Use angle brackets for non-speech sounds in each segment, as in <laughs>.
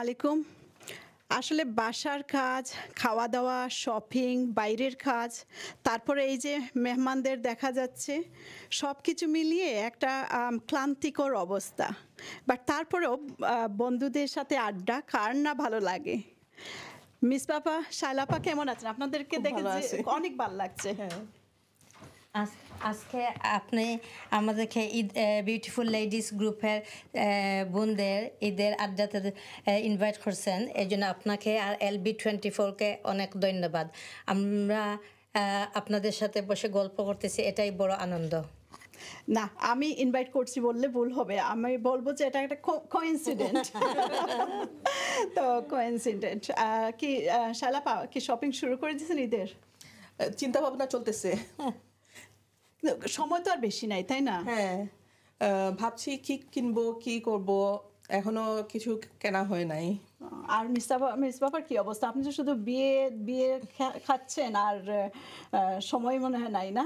আসসালামু আলাইকুম আসলে বাসার কাজ খাওয়া দাওয়া শপিং বাইরের কাজ তারপরে এই যে মেহমানদের দেখা যাচ্ছে সব কিছু মিলিয়ে একটা ক্লান্তিকর অবস্থা বাট তারপরেও বন্ধুদের সাথে আড্ডা কার না ভালো লাগে মিস পাপা শাইলাপা কেমন আছেন আপনাদেরকে দেখে অনেক ভালো লাগছে হ্যাঁ আজকে আপনি আমাদেরকে ঈদ বিউটিফুল লেডিস গ্রুপের বোনদের ঈদের আড্ডাতে ইনভাইট করছেন এই জন্য আপনাকে আর এল বি টোয়েন্টি ফোরকে অনেক ধন্যবাদ আমরা আপনাদের সাথে বসে গল্প করতেছি এটাই বড় আনন্দ না আমি ইনভাইট করছি বললে ভুল হবে আমি বলবো যে এটা একটা কোইনসিডেন্ট <laughs> তো কোইনসিডেন্ট কি পা কি শপিং শুরু করে দিয়েছেন ঈদের চিন্তা ভাবনা চলতেছে হ্যাঁ। সময় তো আর বেশি নাই তাই না হ্যাঁ ভাবছি কি কিনবো কি করব এখনো কিছু কেনা হয় নাই আর মিস মিস বাবার কি অবস্থা আপনি তো শুধু বিয়ে বিয়ে খাচ্ছেন আর সময় মনে হয় নাই না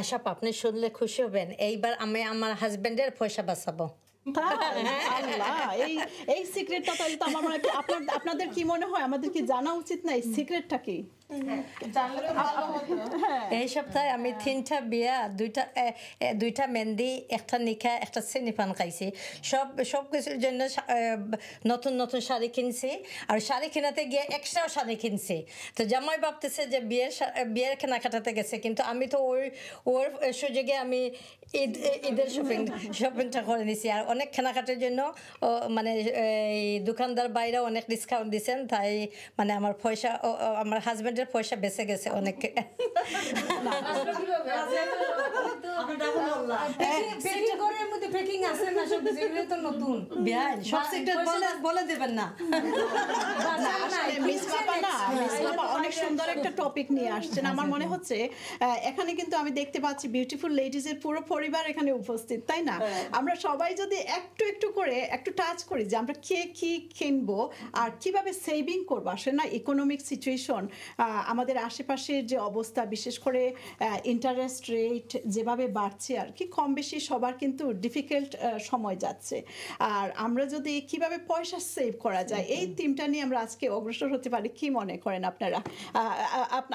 আশা আপনি শুনলে খুশি হবেন এইবার আমি আমার হাজবেন্ডের পয়সা বাঁচাবো এই এই সিক্রেটটা তাহলে তো আমার আপনাদের কি মনে হয় আমাদের কি জানা উচিত না এই সিক্রেটটা কি হ্যাঁ, হ্যাঁ। হ্যাঁ। এই সপ্তাহে আমি তিনটা বিয়া দুইটা দুইটা মেহেন্দি একটা নিখা একটা চিনিপান খাইছি সব সব কিছুর জন্য নতুন নতুন শাড়ি কিনছি আর শাড়ি কেনাতে গিয়ে এক্সট্রাও শাড়ি কিনছি তো জামাই ভাবতেছে যে বিয়ের বিয়ের কেনাকাটাতে গেছে কিন্তু আমি তো ওর ওর সুযোগে আমি ঈদ ঈদের শপিং শপিংটা করে নিছি আর অনেক কেনাকাটার জন্য মানে এই দোকানদার বাইরে অনেক ডিসকাউন্ট দিছেন তাই মানে আমার পয়সা আমার হাজব্যান্ডের কাজের পয়সা বেঁচে গেছে অনেকে অনেক এখানে কিন্তু আমি দেখতে পাচ্ছি বিউটিফুল পুরো পরিবার এখানে উপস্থিত তাই না হ্যাঁ। আমরা সবাই যদি একটু একটু করে একটু টাচ করি যে আমরা কে কি কিনবো আর কিভাবে সেভিং করবো আসলে না ইকোনমিক সিচুয়েশন আমাদের আশেপাশের যে অবস্থা বিশেষ করে ইন্টারেস্ট রেট যেভাবে বাড়ছে আর কি কম বেশি সবার কিন্তু ডিফিকাল্ট সময় যাচ্ছে আর আমরা যদি কিভাবে পয়সা সেভ করা যায় এই থিমটা নিয়ে আমরা আজকে অগ্রসর হতে পারি কি মনে করেন আপনারা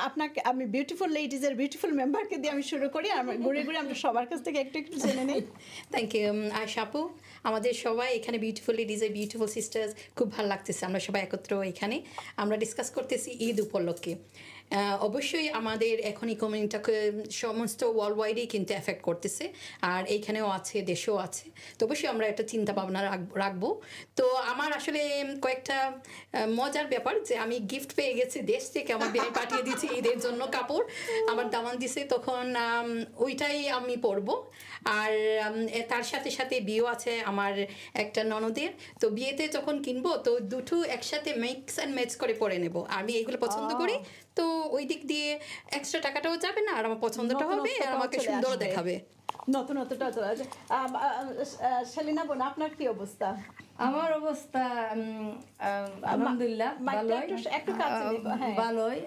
আপনাকে আমি বিউটিফুল লেডিজের বিউটিফুল মেম্বারকে দিয়ে আমি শুরু করি আর ঘুরে ঘুরে আমরা সবার কাছ থেকে একটু একটু জেনে নিই থ্যাংক ইউ আশাপু আমাদের সবাই এখানে বিউটিফুল লেডিজ এ বিউটিফুল সিস্টার্স খুব ভালো লাগতেছে আমরা সবাই একত্র এখানে আমরা ডিসকাস করতেছি ঈদ উপলক্ষে অবশ্যই আমাদের এখন ইকোনমিটাকে সমস্ত ওয়ার্ল্ড ওয়াইডেই কিন্তু এফেক্ট করতেছে আর এইখানেও আছে দেশেও আছে তো অবশ্যই আমরা একটা চিন্তা ভাবনা রাখবো তো আমার আসলে কয়েকটা মজার ব্যাপার যে আমি গিফট পেয়ে গেছি দেশ থেকে আমার বিয়ে পাঠিয়ে দিয়েছি ঈদের জন্য কাপড় আমার দামান দিছে তখন ওইটাই আমি পরবো আর তার সাথে সাথে বিয়েও আছে আমার একটা ননদের তো বিয়েতে যখন কিনবো তো দুটো একসাথে মিক্স অ্যান্ড ম্যাচ করে পরে নেব আমি এগুলো পছন্দ করি তো ওই দিক দিয়ে এক্সট্রা টাকাটাও যাবে না আর আমার পছন্দটা হবে আর আমাকে সুন্দর দেখাবে নতুন নতুনটা চলে বোন আপনার কি অবস্থা আমার অবস্থা আলহামদুলিল্লাহ ভালোই হ্যাঁ। ভালোই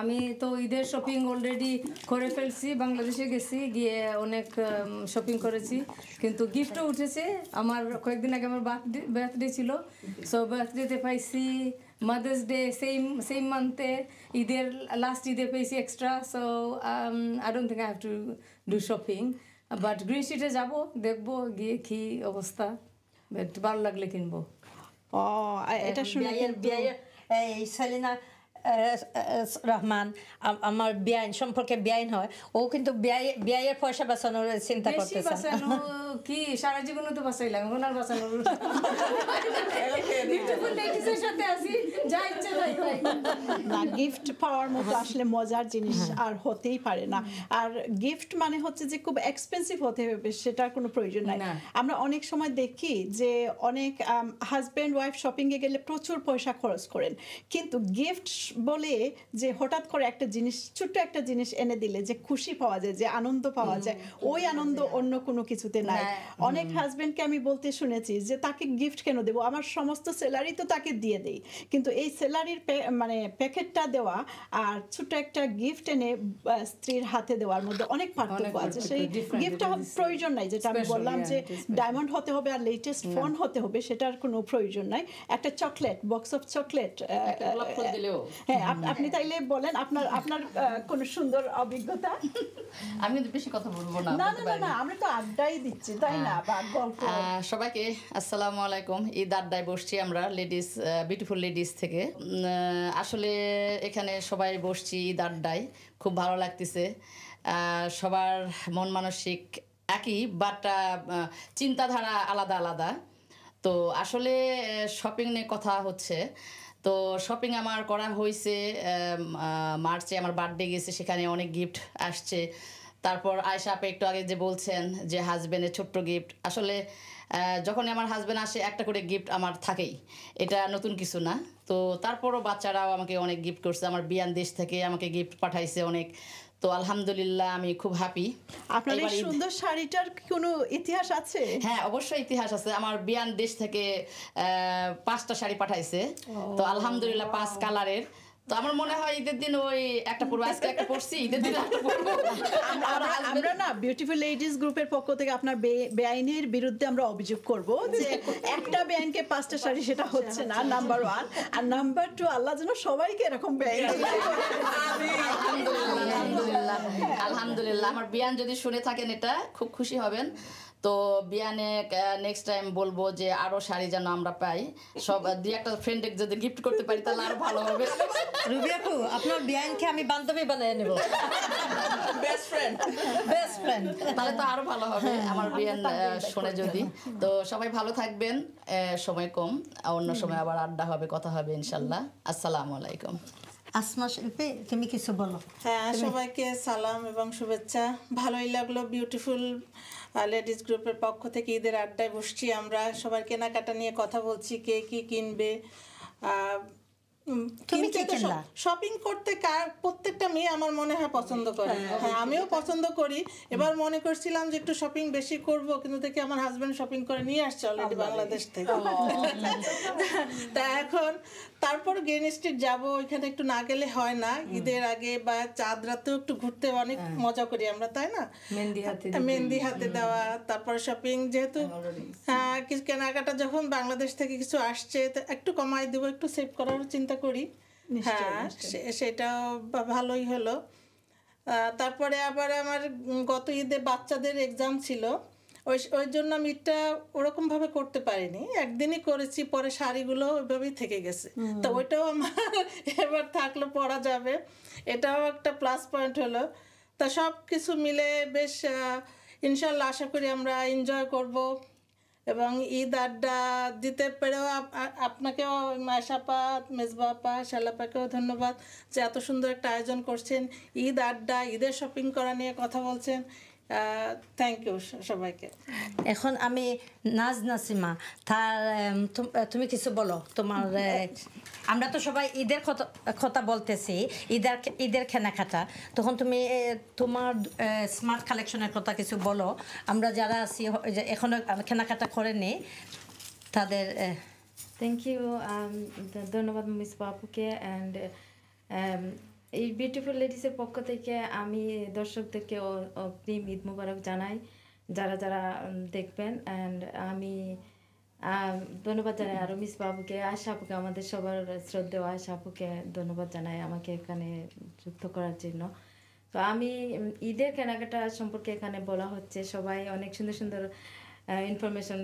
আমি তো ঈদের শপিং অলরেডি করে ফেলছি বাংলাদেশে গেছি গিয়ে অনেক শপিং করেছি কিন্তু গিফটও উঠেছে আমার কয়েকদিন আগে আমার বার্থডে বার্থডে ছিল সো বার্থডেতে পাইছি মাদার্স ডে সেম সেম মান্থে ঈদের লাস্ট ঈদে পেয়েছি extra so I don't think I have to do shopping but green স্ট্রিটে যাবো দেখবো গিয়ে কি অবস্থা বাট ভালো লাগলে কিনবো ও oh, এটা শুনে এই সেলিনা রহমান আমার বিয়াইন সম্পর্কে বিয়াইন হয় ও কিন্তু বিয়াইয়ের পয়সা বাঁচানোর চিন্তা করতেছে কি সারা জীবন তো বাঁচাইলাম ওনার বাঁচানোর গিফট পাওয়ার মতো আসলে মজার জিনিস আর হতেই পারে না আর গিফট মানে হচ্ছে যে খুব এক্সপেন্সিভ হতে হবে সেটার কোনো প্রয়োজন নাই আমরা অনেক সময় দেখি যে অনেক হাজব্যান্ড ওয়াইফ শপিংয়ে গেলে প্রচুর পয়সা খরচ করেন কিন্তু গিফট বলে যে হঠাৎ করে একটা জিনিস ছোট্ট একটা জিনিস এনে দিলে যে খুশি পাওয়া যায় যে আনন্দ পাওয়া যায় ওই আনন্দ হ্যাঁ। অন্য কোনো কিছুতে নাই হ্যাঁ। অনেক হাজবেন্ডকে আমি বলতে শুনেছি যে তাকে গিফট কেন দেবো আমার সমস্ত স্যালারি তো তাকে দিয়ে দেই কিন্তু এই স্যালারির মানে প্যাকেটটা দেওয়া আর ছোট্ট একটা গিফট এনে স্ত্রীর হাতে দেওয়ার মধ্যে অনেক পার্থক্য আছে সেই গিফটটা প্রয়োজন নাই যেটা আমি বললাম যে ডায়মন্ড হতে হবে আর লেটেস্ট হ্যাঁ। ফোন হতে হবে সেটার কোনো প্রয়োজন নাই একটা চকলেট বক্স অফ চকলেট হ্যাঁ আপনি তাইলে বলেন আপনার আপনার কোন সুন্দর অভিজ্ঞতা আমি বেশি কথা বলবো না না না না আমরা তো আড্ডাই দিচ্ছি তাই না বা গল্প সবাইকে আসসালামু আলাইকুম ঈদ আড্ডায় বসছি আমরা লেডিস বিউটিফুল লেডিস থেকে আসলে এখানে সবাই বসছি ঈদ আড্ডায় খুব ভালো লাগতেছে সবার মন মানসিক একই বাট চিন্তাধারা আলাদা আলাদা তো আসলে শপিং নিয়ে কথা হচ্ছে তো শপিং আমার করা হয়েছে মার্চে আমার বার্থডে গেছে সেখানে অনেক গিফট আসছে তারপর আয়সা আপে একটু আগে যে বলছেন যে হাজব্যান্ডের ছোট্ট গিফট আসলে যখন আমার হাজব্যান্ড আসে একটা করে গিফট আমার থাকেই এটা নতুন কিছু না তো তারপরও বাচ্চারাও আমাকে অনেক গিফট করছে আমার বিয়ান দেশ থেকে আমাকে গিফট পাঠাইছে অনেক তো আলহামদুলিল্লাহ আমি খুব হ্যাপি আপনার এই সুন্দর শাড়িটার কোনো ইতিহাস আছে হ্যাঁ অবশ্যই ইতিহাস আছে আমার বিয়ান দেশ থেকে পাঁচটা শাড়ি পাঠাইছে তো আলহামদুলিল্লাহ পাঁচ কালারের আমার মনে হয় ঈদের দিন ওই একটা পড়বো আজকে একটা পড়ছি ঈদের দিন আমরা না বিউটিফুল লেডিস গ্রুপের পক্ষ থেকে আপনার বেআইনের বিরুদ্ধে আমরা অভিযোগ করব যে একটা বেআইনকে পাঁচটা শাড়ি সেটা হচ্ছে না নাম্বার ওয়ান আর নাম্বার টু আল্লাহ যেন সবাইকে এরকম বেআইন আলহামদুলিল্লাহ আলহামদুলিল্লাহ আমার বিয়ান যদি শুনে থাকেন এটা খুব খুশি হবেন তো বিয়ানে নেক্সট টাইম বলবো যে আরো শাড়ি যেন আমরা পাই সব দুই একটা ফ্রেন্ডে যদি গিফট করতে পারি তাহলে আরো ভালো হবে রুবি আপু আপনার বিয়ানকে আমি বান্ধবী বানিয়ে নেব বেস্ট ফ্রেন্ড বেস্ট ফ্রেন্ড তাহলে তো আরো ভালো হবে হ্যাঁ, আমার বিয়ান শুনে যদি তো সবাই ভালো থাকবেন সময় কম অন্য সময় আবার আড্ডা হবে কথা হবে ইনশাল্লাহ আসসালামু আলাইকুম আসমা শিল্পী তুমি কিছু বলো হ্যাঁ সবাইকে সালাম এবং শুভেচ্ছা ভালোই লাগলো বিউটিফুল লেডিস গ্রুপের পক্ষ থেকে ঈদের আড্ডায় বসছি আমরা সবার কেনাকাটা নিয়ে কথা বলছি কে কি কিনবে শপিং করতে কার প্রত্যেকটা মেয়ে আমার মনে হয় পছন্দ করে হ্যাঁ, হ্যাঁ আমিও পছন্দ করি এবার মনে করছিলাম যে একটু শপিং বেশি করব কিন্তু দেখি আমার হাজবেন্ড শপিং করে নিয়ে আসছে অলরেডি বাংলাদেশ থেকে <laughs> তা এখন তারপর গ্রেন স্ট্রিট যাবো ওইখানে একটু না গেলে হয় না ঈদের আগে বা চাঁদ রাতেও একটু ঘুরতে অনেক হ্যাঁ। মজা করি আমরা তাই না মেহেন্দি হাতে মেহেন্দি হাতে দেওয়া তারপর শপিং যেহেতু হ্যাঁ কিছু কেনাকাটা যখন বাংলাদেশ থেকে কিছু আসছে একটু কমাই দেবো একটু সেভ করার চিন্তা করি হ্যাঁ সেটাও ভালোই হলো তারপরে আবার আমার গত ঈদে বাচ্চাদের এক্সাম ছিল ওই ওই জন্য আমি এটা ওরকমভাবে করতে পারিনি একদিনই করেছি পরে শাড়িগুলো ওইভাবেই থেকে গেছে তো ওইটাও আমার <laughs> এবার থাকলে পরা যাবে এটাও একটা প্লাস পয়েন্ট হলো তা সব কিছু মিলে বেশ ইনশাল্লাহ আশা করি আমরা এনজয় করব এবং ঈদ আড্ডা দিতে পেরেও আপনাকেও মাসাপা মেজবাপা শ্যালাপাকেও ধন্যবাদ যে এত সুন্দর একটা আয়োজন করছেন ঈদ আড্ডা ঈদের শপিং করা নিয়ে কথা বলছেন থ্যাংক ইউ সবাইকে এখন আমি নাজ নাসিমা তার তুমি কিছু বলো তোমার আমরা তো সবাই ঈদের কথা বলতেছি ঈদের ঈদের কেনাকাটা তখন তুমি তোমার স্মার্ট কালেকশনের কথা কিছু বলো আমরা যারা আছি এখনো কেনাকাটা করেনি তাদের থ্যাংক ইউ um, ধন্যবাদ মিস বাপুকে অ্যান্ড এই বিউটিফুল লেডিসের পক্ষ থেকে আমি দর্শকদেরকে অগ্রিম ঈদ মুবারক জানাই যারা যারা দেখবেন অ্যান্ড আমি ধন্যবাদ জানাই আরও মিস বাবুকে আশা আপুকে আমাদের সবার শ্রদ্ধেয় আশা আপুকে ধন্যবাদ জানাই আমাকে এখানে যুক্ত করার জন্য তো আমি ঈদের কেনাকাটা সম্পর্কে এখানে বলা হচ্ছে সবাই অনেক সুন্দর সুন্দর ইনফরমেশন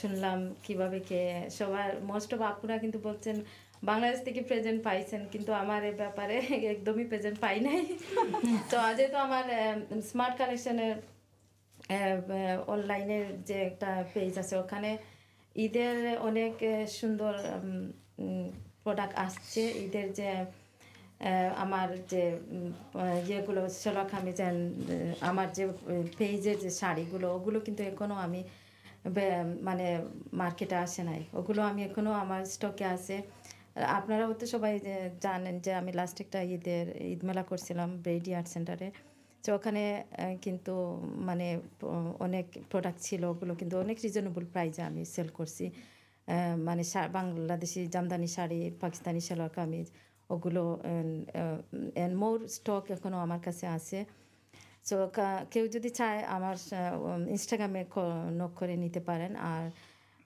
শুনলাম কিভাবে কে সবার মোস্ট অফ আপুরা কিন্তু বলছেন বাংলাদেশ থেকে প্রেজেন্ট পাইছেন কিন্তু আমার এ ব্যাপারে একদমই প্রেজেন্ট পাই নাই তো যেহেতু আমার স্মার্ট কালেকশনের অনলাইনের যে একটা পেজ আছে ওখানে ঈদের অনেক সুন্দর প্রোডাক্ট আসছে ঈদের যে আমার যে ইয়েগুলো সেলক আমি যে আমার যে পেজের যে শাড়িগুলো ওগুলো কিন্তু এখনও আমি মানে মার্কেটে আসে নাই ওগুলো আমি এখনও আমার স্টকে আছে আপনারা তো সবাই জানেন যে আমি লাস্ট একটা ঈদের ঈদ মেলা করছিলাম ব্রেডি আর্ট সেন্টারে তো ওখানে কিন্তু মানে অনেক প্রোডাক্ট ছিল ওগুলো কিন্তু অনেক রিজনেবল প্রাইজে আমি সেল করছি মানে বাংলাদেশি জামদানি শাড়ি পাকিস্তানি সালোয়ার কামিজ ওগুলো অ্যান্ড মোর স্টক এখনও আমার কাছে আছে সো কেউ যদি চায় আমার ইনস্টাগ্রামে নক করে নিতে পারেন আর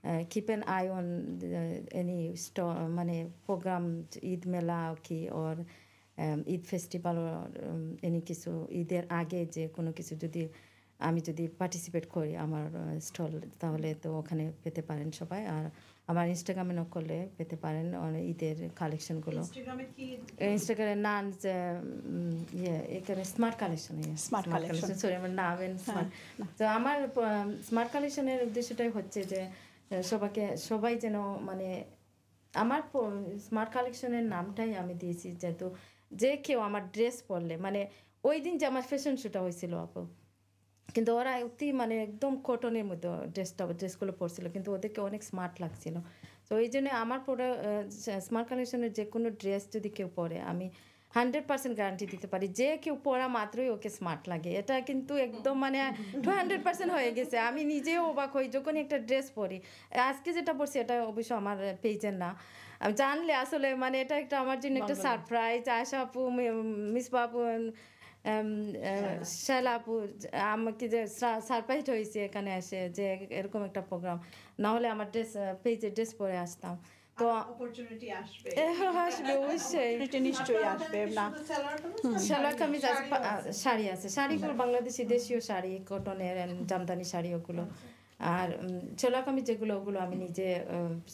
Uh, keep an eye on the, uh, any store, money মানে program, Eid Mela ki or um, Eid festival any um, কিছু ঈদের আগে যে কোনো কিছু যদি আমি যদি পার্টিসিপেট করি আমার স্টল uh, তাহলে তো ওখানে পেতে পারেন সবাই আর আমার ইনস্টাগ্রামে নকলে করলে পেতে পারেন ঈদের কালেকশনগুলো ইনস্টাগ্রামে নান ইয়ে এখানে smart collection smart collection sorry আমার নাম স্মার্ট হ্যাঁ, তো আমার স্মার্ট um, কালেকশনের উদ্দেশ্যটাই হচ্ছে যে সবাইকে সবাই যেন মানে আমার স্মার্ট কালেকশনের নামটাই আমি দিয়েছি যেহেতু যে কেউ আমার ড্রেস পরলে মানে ওই দিন যে আমার ফ্যাশন শোটা হয়েছিল আপু কিন্তু ওরা অতি মানে একদম কটনের মতো ড্রেসটা ড্রেসগুলো পরছিল কিন্তু ওদেরকে অনেক স্মার্ট লাগছিল তো ওই জন্য আমার পরে স্মার্ট কালেকশনের যে কোনো ড্রেস যদি কেউ পরে আমি হান্ড্রেড পার্সেন্ট গ্যারান্টি দিতে পারি যে কেউ পড়া মাত্রই ওকে স্মার্ট লাগে এটা কিন্তু একদম মানে টু হান্ড্রেড পার্সেন্ট হয়ে গেছে আমি নিজেও অবাক হই যখনই একটা ড্রেস পরি আজকে যেটা পড়ছি এটা অবশ্য আমার পেজের না আমি জানলে আসলে মানে এটা একটা আমার জন্য একটা সারপ্রাইজ আশা আপু মিস বাপু শালা আপু আমাকে যে সারপ্রাইজ হয়েছে এখানে এসে যে এরকম একটা প্রোগ্রাম না হলে আমার ড্রেস পেজে ড্রেস পরে আসতাম তো আসবে অবশ্যই নিশ্চয়ই আসবে না সালোয়ার কামিজ শাড়ি আছে শাড়িগুলো বাংলাদেশি দেশীয় শাড়ি কটনের জামদানি শাড়ি ওগুলো আর ছোলা কামিজ যেগুলো ওগুলো আমি নিজে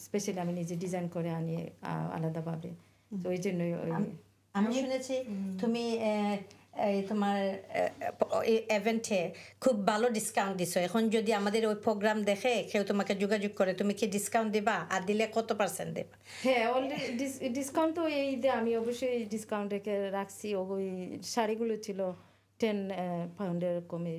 স্পেশালি আমি নিজে ডিজাইন করে আনি আলাদাভাবে তো ওই জন্যই ওই আমি শুনেছি তুমি এই তোমার এভেন্টে খুব ভালো ডিসকাউন্ট এখন যদি আমাদের ওই প্রোগ্রাম দেখে কেউ তোমাকে যোগাযোগ করে তুমি কি ডিসকাউন্ট দিবা আর দিলে কত পার্সেন্ট দেবা হ্যাঁ অলরেডি ডিসকাউন্ট তো এই আমি অবশ্যই ডিসকাউন্ট রেখে রাখছি ওই শাড়িগুলো ছিল টেন পাউন্ডের কমে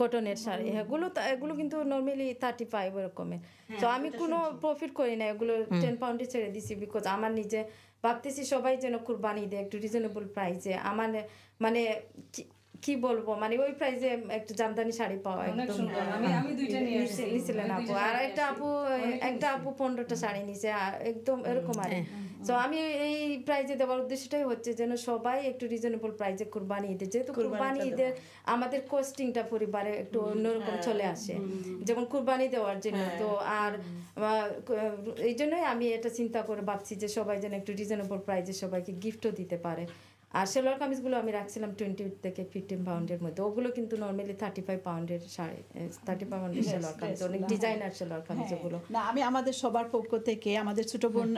কটনের শাড়ি এগুলো এগুলো কিন্তু নর্মালি থার্টি ফাইভ এরকমের তো আমি কোনো প্রফিট করি না এগুলো টেন পাউন্ডে ছেড়ে দিছি বিকজ আমার নিজে ভাবতেছি সবাই যেন কুরবানি দেয় একটু রিজনেবল প্রাইসে আমার মানে কি বলবো মানে ওই প্রাইজে একটা জামদানি শাড়ি পাওয়া একদম আমি দুইটা নিয়েছিলেন আপু আর একটা আপু একটা আপু পনেরোটা শাড়ি নিছে একদম এরকম আর তো হ্যাঁ, হ্যাঁ, আমি এই প্রাইজে দেওয়ার উদ্দেশ্যটাই হচ্ছে যেন সবাই একটু রিজনেবল প্রাইজে কোরবানি ঈদে যেহেতু কোরবানি ঈদের আমাদের কস্টিংটা পরিবারে একটু অন্যরকম হ্যাঁ, চলে আসে যেমন কোরবানি দেওয়ার জন্য তো আর এই জন্যই আমি এটা চিন্তা করে ভাবছি যে সবাই যেন একটু রিজনেবল প্রাইজে সবাইকে গিফটও দিতে পারে আর সেলোয়ার কামিজগুলো আমি রাখছিলাম টোয়েন্টি থেকে ফিফটিন পাউন্ডের মধ্যে ওগুলো কিন্তু নর্মালি থার্টি ফাইভ পাউন্ডের সাড়ে থার্টি পাউন্ডের সেলোয়ার কামিজ অনেক ডিজাইনার সেলোয়ার কামিজ হ্যাঁ। ওগুলো না আমি আমাদের সবার পক্ষ থেকে আমাদের ছোট বোন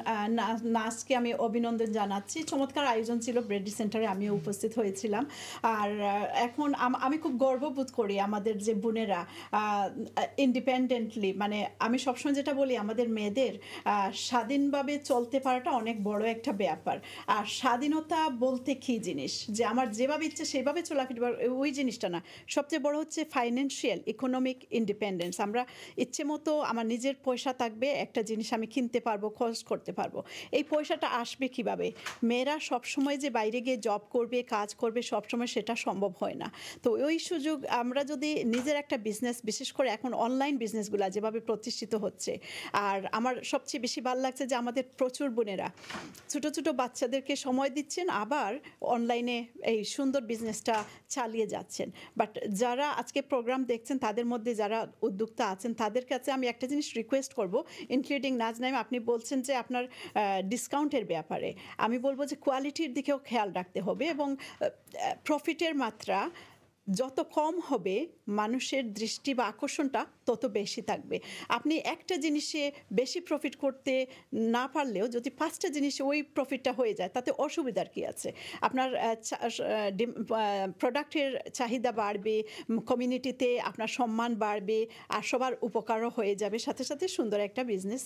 নাচকে আমি অভিনন্দন জানাচ্ছি চমৎকার আয়োজন ছিল ব্রেডি সেন্টারে আমিও উপস্থিত হয়েছিলাম আর এখন আমি খুব গর্ববোধ করি আমাদের যে বোনেরা ইন্ডিপেন্ডেন্টলি মানে আমি সবসময় যেটা বলি আমাদের মেয়েদের স্বাধীনভাবে চলতে পারাটা অনেক বড় একটা ব্যাপার আর স্বাধীনতা বলতে কি জিনিস যে আমার যেভাবে ইচ্ছে সেভাবে চলাফেরা ওই জিনিসটা না সবচেয়ে বড় হচ্ছে ফাইন্যান্সিয়াল ইকোনমিক ইন্ডিপেন্ডেন্স আমরা ইচ্ছে মতো আমার নিজের পয়সা থাকবে একটা জিনিস আমি কিনতে পারবো খরচ করতে পারবো এই পয়সাটা আসবে কিভাবে মেয়েরা সবসময় যে বাইরে গিয়ে জব করবে কাজ করবে সবসময় সেটা সম্ভব হয় না তো ওই সুযোগ আমরা যদি নিজের একটা বিজনেস বিশেষ করে এখন অনলাইন বিজনেসগুলো যেভাবে প্রতিষ্ঠিত হচ্ছে আর আমার সবচেয়ে বেশি ভালো লাগছে যে আমাদের প্রচুর বোনেরা ছোট ছোট বাচ্চাদেরকে সময় দিচ্ছেন আবার অনলাইনে এই সুন্দর বিজনেসটা চালিয়ে যাচ্ছেন বাট যারা আজকে প্রোগ্রাম দেখছেন তাদের মধ্যে যারা উদ্যোক্তা আছেন তাদের কাছে আমি একটা জিনিস রিকোয়েস্ট করব ইনক্লুডিং নাজনাইম আপনি বলছেন যে আপনার ডিসকাউন্টের ব্যাপারে আমি বলবো যে কোয়ালিটির দিকেও খেয়াল রাখতে হবে এবং প্রফিটের মাত্রা যত কম হবে মানুষের দৃষ্টি বা আকর্ষণটা তত বেশি থাকবে আপনি একটা জিনিসে বেশি প্রফিট করতে না পারলেও যদি পাঁচটা জিনিসে ওই প্রফিটটা হয়ে যায় তাতে অসুবিধার কি আছে আপনার প্রোডাক্টের চাহিদা বাড়বে কমিউনিটিতে আপনার সম্মান বাড়বে আর সবার উপকারও হয়ে যাবে সাথে সাথে সুন্দর একটা বিজনেস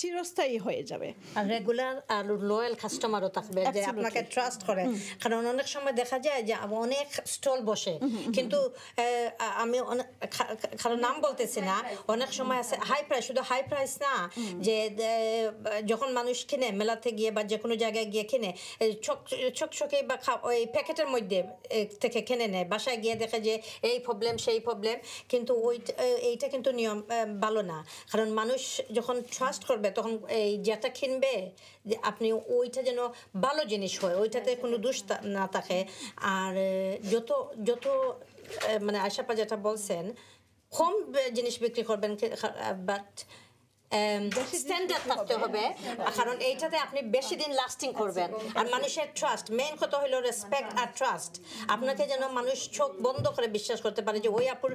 চিরস্থায়ী হয়ে যাবে রেগুলার আর লোয়াল কাস্টমারও থাকবে যে আপনাকে ট্রাস্ট করে কারণ অনেক সময় দেখা যায় যে অনেক স্টল বসে কিন্তু আমি কারো নাম বলতেছি না অনেক সময় আছে হাই প্রাইস শুধু হাই প্রাইস না যে যখন মানুষ কিনে মেলাতে গিয়ে বা যে কোনো জায়গায় গিয়ে কিনে ছকছকে বা ওই প্যাকেটের মধ্যে থেকে কিনে নেয় বাসায় গিয়ে দেখে যে এই প্রবলেম সেই প্রবলেম কিন্তু ওই এইটা কিন্তু নিয়ম ভালো না কারণ মানুষ যখন ট্রাস্ট করবে তখন এই যেটা কিনবে যে আপনি ওইটা যেন ভালো জিনিস হয় ওইটাতে কোনো দুষ্ট না থাকে আর যত যত মানে আশাপা যেটা বলছেন কম জিনিস বিক্রি করবেন বাট স্ট্যান্ডার্ড থাকতে হবে কারণ এইটাতে আপনি বেশি দিন লাস্টিং আচ্ছা, করবেন আর মানুষের ট্রাস্ট মেইন কথা হলো রেসপেক্ট আর ট্রাস্ট আপনাকে যেন মানুষ চোখ বন্ধ করে বিশ্বাস করতে পারে যে ওই আপুর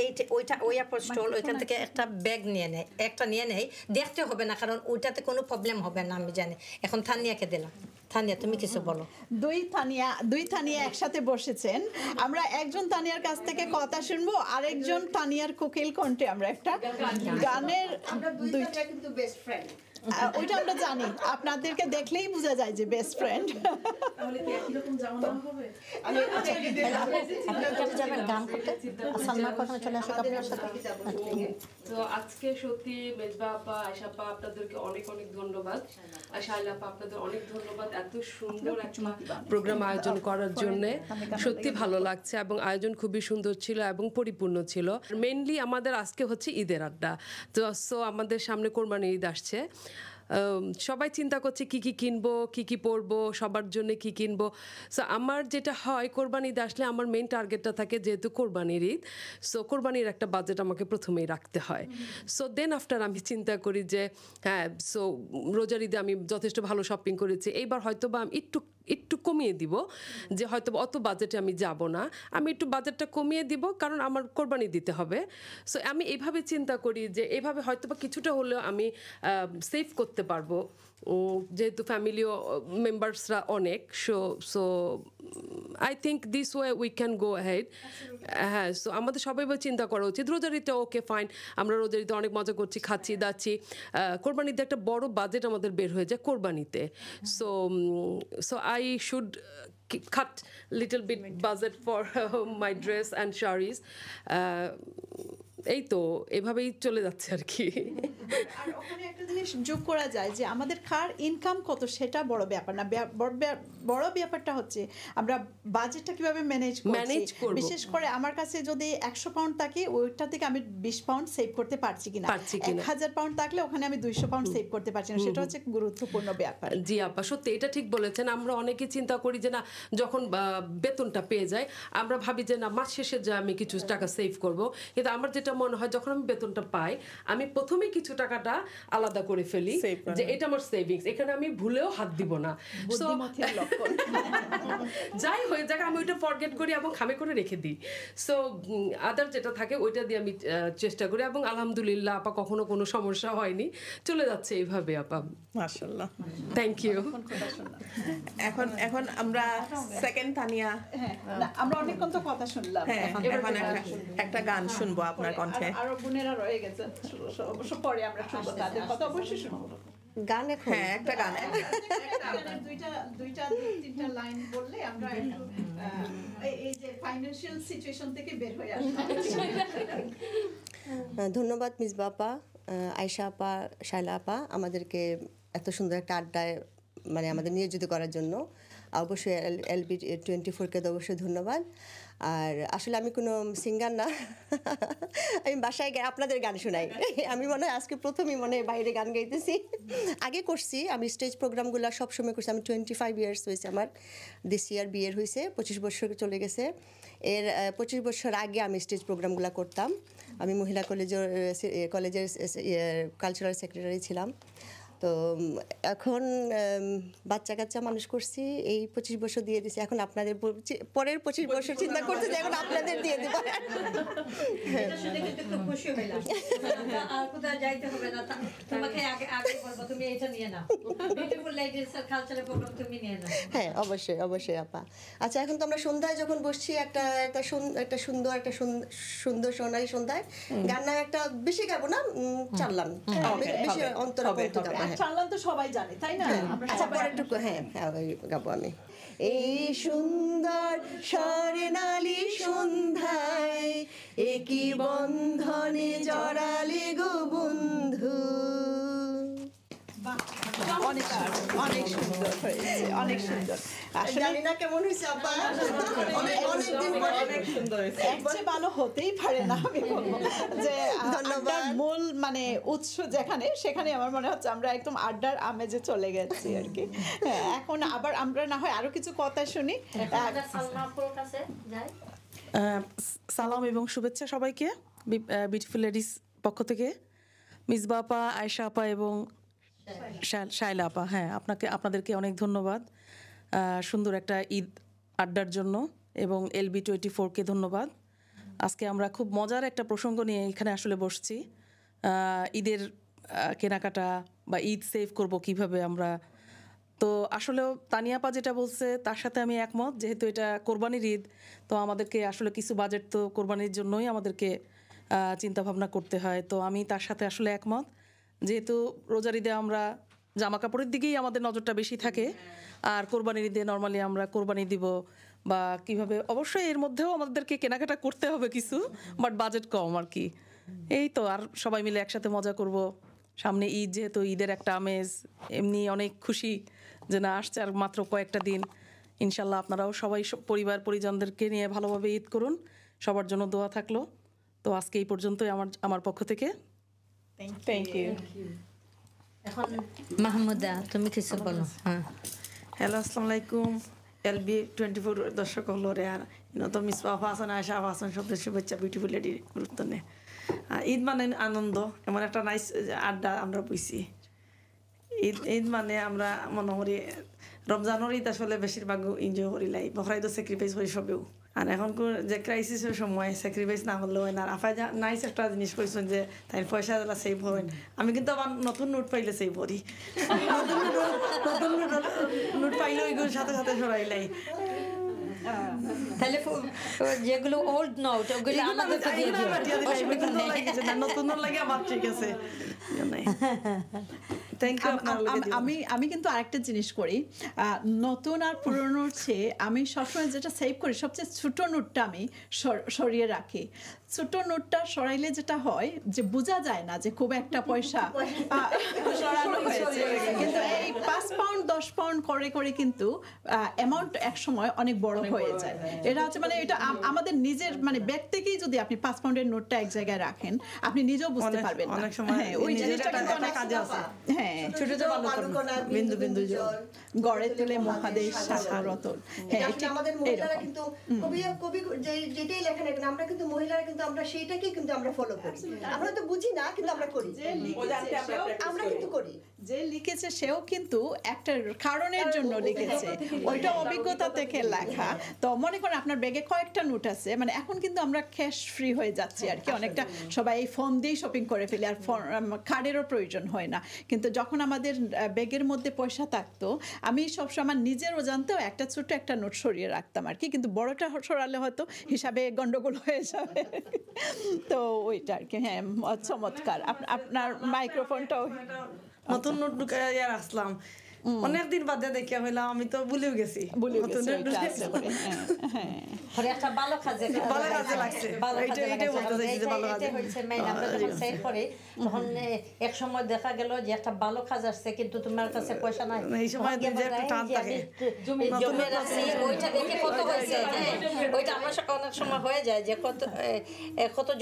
এই ওইটা ওই আপুর স্টল ওইখান থেকে একটা ব্যাগ নিয়ে নেয় একটা নিয়ে নেয় দেখতে হবে না কারণ ওইটাতে কোনো প্রবলেম হবে না আমি জানি এখন থানিয়াকে দিলাম তানিয়া তুমি কিছু বলো দুই তানিয়া দুই তানিয়া একসাথে বসেছেন আমরা একজন তানিয়ার কাছ থেকে কথা শুনবো আরেকজন তানিয়ার কোকিল কণ্ঠে আমরা একটা গানের দুইটা কিন্তু বেস্ট ফ্রেন্ড ওইটা আমরা জানি আপনাদেরকে দেখলেই বোঝা যায় যে বেস্ট আচ্ছা, ফ্রেন্ড আচ্ছা, আচ্ছা, তো আজকে সত্যি মেজবা আপা আপনাদেরকে অনেক অনেক ধন্যবাদ আপনাদের অনেক ধন্যবাদ এত সুন্দর একটা প্রোগ্রাম আয়োজন করার জন্য সত্যি ভালো লাগছে এবং আয়োজন খুবই সুন্দর ছিল এবং পরিপূর্ণ ছিল মেনলি আমাদের আজকে হচ্ছে ঈদের আড্ডা তো সো আমাদের সামনে কোরবানি ঈদ আসছে সবাই চিন্তা করছে কি কি কিনবো কি কি পরবো সবার জন্য কি কিনবো সো আমার যেটা হয় কোরবানি ঈদ আসলে আমার মেন টার্গেটটা থাকে যেহেতু কোরবানির ঈদ সো কোরবানির একটা বাজেট আমাকে প্রথমেই রাখতে হয় সো দেন আফটার আমি চিন্তা করি যে হ্যাঁ সো রোজার ঈদে আমি যথেষ্ট ভালো শপিং করেছি এইবার হয়তো বা আমি একটু একটু কমিয়ে দিব যে হয়তো অত বাজেটে আমি যাব না আমি একটু বাজেটটা কমিয়ে দিব কারণ আমার কোরবানি দিতে হবে সো আমি এভাবে চিন্তা করি যে এভাবে হয়তো বা কিছুটা হলেও আমি সেভ করতে পারবো ও যেহেতু ফ্যামিলিও মেম্বার্সরা অনেক so so I think this way we can go ahead হ্যাঁ সো আমাদের সবাই চিন্তা করা উচিত রোজারিটা ওকে ফাইন আমরা রোজারিতে অনেক মজা করছি খাচ্ছি দাচ্ছি কোরবানিতে একটা বড় বাজেট আমাদের বের হয়ে যায় কোরবানিতে so so I should cut little bit budget for my dress and saris এই তো এভাবেই চলে যাচ্ছে আর কি যোগ করা যায় যে আমাদের খার ইনকাম কত সেটা বড় ব্যাপার না বড় ব্যাপারটা হচ্ছে আমরা বাজেটটা কিভাবে ম্যানেজ ম্যানেজ করি বিশেষ করে আমার কাছে যদি একশো পাউন্ড থাকে ওইটা থেকে আমি বিশ পাউন্ড সেভ করতে পারছি কিনা এক হাজার পাউন্ড থাকলে ওখানে আমি দুইশো পাউন্ড সেভ করতে পারছি না সেটা হচ্ছে গুরুত্বপূর্ণ ব্যাপার জি আপা সত্যি এটা ঠিক বলেছেন আমরা অনেকে চিন্তা করি যে না যখন বেতনটা পেয়ে যায় আমরা ভাবি যে না মাস শেষে যে আমি কিছু টাকা সেভ করব কিন্তু আমার যেটা যেটা মনে হয় যখন আমি বেতনটা পাই আমি প্রথমে কিছু টাকাটা আলাদা করে ফেলি যে এটা আমার সেভিংস এখানে আমি ভুলেও হাত দিব না <laughs> যাই হয়ে যাক আমি ওইটা ফরগেট করি এবং খামে করে রেখে দিই সো আদার যেটা থাকে ওইটা দিয়ে আমি চেষ্টা করি এবং আলহামদুলিল্লাহ আপা কখনো কোনো সমস্যা হয়নি চলে যাচ্ছে এইভাবে আপা মাশাল্লাহ থ্যাংক ইউ এখন এখন আমরা সেকেন্ড তানিয়া হ্যাঁ, আমরা অনেকক্ষণ তো কথা শুনলাম হ্যাঁ, এখন একটা গান শুনবো আপনার কণ্ঠে আরো বোনেরা রয়ে গেছে অবশ্য পরে আমরা শুনবো তাদের কথা অবশ্যই শুনবো গান এখন হ্যাঁ একটা গান হ্যাঁ, দুইটা দুইটা তিনটা লাইন বললে আমরা এই যে সিচুয়েশন থেকে বের হয়ে ধন্যবাদ মিস বাপা আয়শা আপা শায়লা আপা আমাদেরকে এত সুন্দর একটা আড্ডায় মানে আমাদের নিয়োজিত করার জন্য অবশ্যই এলবি টোয়েন্টি ফোরকে অবশ্যই ধন্যবাদ আর আসলে আমি কোনো সিঙ্গার না আমি বাসায় আপনাদের গান শোনাই আমি মনে হয় আজকে প্রথমেই মনে হয় বাইরে গান গাইতেছি আগে করছি আমি স্টেজ প্রোগ্রামগুলো সবসময় করছি আমি টোয়েন্টি ফাইভ ইয়ার্স হয়েছে আমার দিস ইয়ার বিয়ের হয়েছে পঁচিশ বছর চলে গেছে এর পঁচিশ বছর আগে আমি স্টেজ প্রোগ্রামগুলো করতাম আমি মহিলা কলেজের কলেজের কালচারাল সেক্রেটারি ছিলাম তো এখন বাচ্চা কাচ্চা মানুষ করছি এই পঁচিশ বছর দিয়ে দিছি এখন আপনাদের পরের পঁচিশ বছর চিন্তা করছি যে এখন আপনাদের দিয়ে দিব আচ্ছা, হ্যাঁ অবশ্যই অবশ্যই আপা আচ্ছা এখন তো আমরা সন্ধ্যায় যখন বসছি একটা একটা একটা সুন্দর একটা সুন্দর সোনালি সন্ধ্যায় গান একটা বেশি গাবো না চাললাম বেশি অন্তর গাবো হ্যাঁ। চালান তো সবাই জানে তাই না হ্যাঁ। আচ্ছা পরেরটুকু হ্যাঁ, হ্যাঁ গাবো আমি এই সুন্দর স্বর্ণালী সন্ধ্যায় একই বন্ধনে জড়ালে গো বন্ধু মূল মানে উৎস যেখানে সেখানে আমার মনে হচ্ছে আমরা একদম আড্ডার আমেজে চলে গেছি আর কি হ্যাঁ, এখন আবার আমরা না হয় আরো কিছু কথা শুনি সালাম এবং শুভেচ্ছা সবাইকে বিউটিফুল লেডিস পক্ষ থেকে মিস বাপা আয়সা আপা এবং শাইলা আপা হ্যাঁ আপনাকে আপনাদেরকে অনেক ধন্যবাদ সুন্দর একটা ঈদ আড্ডার জন্য এবং এলবি টোয়েন্টি ফোরকে ধন্যবাদ আজকে আমরা খুব মজার একটা প্রসঙ্গ নিয়ে এখানে আসলে বসছি ঈদের কেনাকাটা বা ঈদ সেভ করব কিভাবে আমরা তো আসলেও তানিয়াপা যেটা বলছে তার সাথে আমি একমত যেহেতু এটা কোরবানির ঈদ তো আমাদেরকে আসলে কিছু বাজেট তো কোরবানির জন্যই আমাদেরকে চিন্তাভাবনা করতে হয় তো আমি তার সাথে আসলে একমত যেহেতু রোজার ঈদে আমরা জামা কাপড়ের দিকেই আমাদের নজরটা বেশি থাকে আর কোরবানির ঈদে নর্মালি আমরা কোরবানি দিব বা কিভাবে অবশ্যই এর মধ্যেও আমাদেরকে কেনাকাটা করতে হবে কিছু বাট বাজেট কম আর কি এই তো আর সবাই মিলে একসাথে মজা করব সামনে ঈদ যেহেতু ঈদের একটা আমেজ এমনি অনেক খুশি যে না আসছে আর মাত্র কয়েকটা দিন ইনশাল্লাহ আপনারাও সবাই পরিবার পরিজনদেরকে নিয়ে ভালোভাবে ঈদ করুন সবার জন্য দোয়া থাকলো তো আজকে এই পর্যন্তই আমার আমার পক্ষ থেকে থ্যাংক ইউ মাহমুদা তুমি কিছু বলো হ্যাঁ। হ্যালো আলাইকুম এলবি টোয়েন্টি ফোর দর্শক হলরে আর তো আয়সা শুভেচ্ছা বিউটিফুল লেডির গুরুত্ব নে ঈদ মানে আনন্দ এমন একটা নাইস আড্ডা আমরা বুঝছি ঈদ ঈদ মানে আমরা মনে করি রমজানের ঈদ আসলে বেশিরভাগ এনজয় করি লাই বকরাই তো স্যাক্রিফাইস করি সবেও আর এখন যে ক্রাইসিসের সময় স্যাক্রিফাইস না হলেও হয় না আফাই নাইস একটা জিনিস কইছেন যে তাই পয়সা যা সেভ হয় আমি কিন্তু আবার নতুন নোট পাইলে সেভ করি <laughs> নতুন নোট নতুন নোট পাইলে ওইগুলোর সাথে সাথে সরাইলাই হ্যাঁ। যেগুলো ওগুলো আমাদের নতুন লাগে আমার ঠিক আছে <laughs> আমি আমি কিন্তু আরেকটা জিনিস করি নতুন আর পুরোনো চেয়ে আমি সবসময় যেটা সেভ করি সবচেয়ে ছোট নোটটা আমি সরিয়ে রাখি ছোট নোটটা সরাইলে যেটা হয় যে বোঝা যায় না যে খুব একটা পয়সা <laughs> সরানো হয়েছে কিন্তু এই পাঁচ পাউন্ড দশ পাউন্ড করে করে কিন্তু অ্যামাউন্ট এক সময় অনেক বড় হয়ে যায় এটা হচ্ছে মানে এটা আমাদের নিজের মানে ব্যাগ থেকেই যদি আপনি পাঁচ পাউন্ডের নোটটা এক জায়গায় রাখেন আপনি নিজেও বুঝতে পারবেন অনেক সময় হ্যাঁ, ওই জিনিসটা কিন্তু অনেক কাজে আছে হ্যাঁ ছোট ছোট বিন্দু বিন্দু গড়ে তুলে মহাদেশ হ্যাঁ আমাদের মহিলারা কিন্তু কবি কবি যেটাই লেখেন আমরা কিন্তু মহিলারা কিন্তু কিন্তু আমরা সেইটাকে কিন্তু আমরা ফলো করি আমরা তো বুঝি না কিন্তু আমরা করি আমরা কিন্তু করি যে লিখেছে সেও কিন্তু একটা কারণের জন্য লিখেছে ওইটা অভিজ্ঞতা থেকে লেখা তো মনে করেন আপনার ব্যাগে কয়েকটা নোট আছে মানে এখন কিন্তু আমরা ক্যাশ ফ্রি হয়ে যাচ্ছি আর কি হ্যাঁ, অনেকটা সবাই এই ফোন দিয়েই শপিং করে ফেলি আর কার্ডেরও প্রয়োজন হয় না কিন্তু যখন আমাদের ব্যাগের মধ্যে পয়সা থাকতো আমি সবসময় আমার নিজের অজান্তেও একটা ছোট একটা নোট সরিয়ে রাখতাম আর কি কিন্তু বড়টা সরালে হয়তো হিসাবে গণ্ডগোল হয়ে যাবে তো ওইটা আর কি হ্যাঁ চমৎকার আপনার মাইক্রোফোনটাও নতুন নোট আসলাম অনেকদিন বাদে দেখিয়া হইলাম আমি তো ভুলেও গেছি কত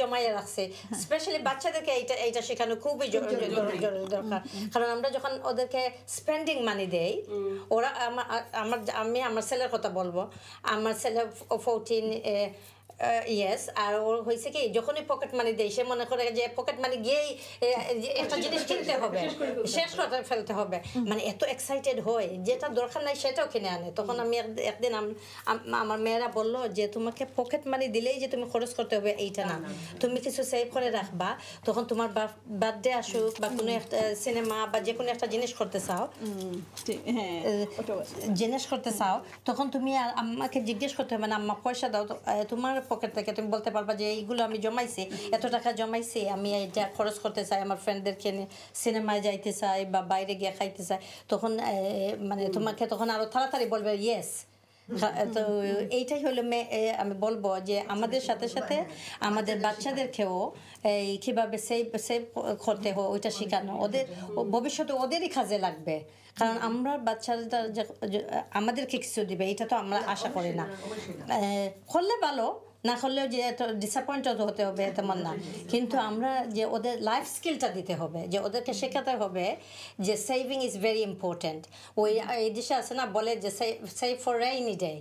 জমাইয়া রাখছে স্পেশালি বাচ্চাদেরকে এইটা এইটা শেখানো খুবই জরুরি দরকার কারণ আমরা যখন ওদেরকে স্পেন্ডিং মানি দেয় ওরা আমার আমি আমার ছেলের কথা বলবো আমার ছেলে ফোরটিন ইয়েস আর ওর হয়েছে কি যখনই পকেট মানি দেয় সে মনে করে যে পকেট মানি গিয়েই একটা জিনিস কিনতে হবে শেষ করে ফেলতে হবে মানে এত এক্সাইটেড হয় যেটা দরকার নাই সেটাও কিনে আনে তখন আমি একদিন আমার মেয়েরা বললো যে তোমাকে পকেট মানি দিলেই যে তুমি খরচ করতে হবে এইটা না তুমি কিছু সেভ করে রাখবা তখন তোমার বার্থডে আসুক বা কোনো একটা সিনেমা বা যে কোনো একটা জিনিস করতে চাও হ্যাঁ, জিনিস করতে চাও তখন তুমি আর আম্মাকে জিজ্ঞেস করতে হবে না আম্মা পয়সা দাও তোমার পকেট থেকে তুমি বলতে পারবা যে এইগুলো আমি জমাইছি এত টাকা জমাইছি আমি যা খরচ করতে চাই আমার ফ্রেন্ডদেরকে সিনেমায় যাইতে চাই বা বাইরে গিয়ে খাইতে চাই তখন মানে তোমাকে তখন আরও তাড়াতাড়ি বলবে ইয়েস তো এইটাই হলো আমি বলবো যে আমাদের সাথে সাথে আমাদের বাচ্চাদেরকেও এই কীভাবে সেভ সেভ করতে হয় ওইটা শেখানো ওদের ভবিষ্যতে ওদেরই কাজে লাগবে কারণ আমরা বাচ্চারা আমাদেরকে কিছু দিবে এটা তো আমরা আশা করি না করলে ভালো না করলেও যে এত ডিসঅ্যাপয়েন্টেড হতে হবে তেমন না কিন্তু আমরা যে ওদের লাইফ স্কিলটা দিতে হবে যে ওদেরকে শেখাতে হবে যে সেভিং ইজ ভেরি ইম্পর্ট্যান্ট ওই এই দেশে আছে না বলে যে সেভ ফর রেইনি ডে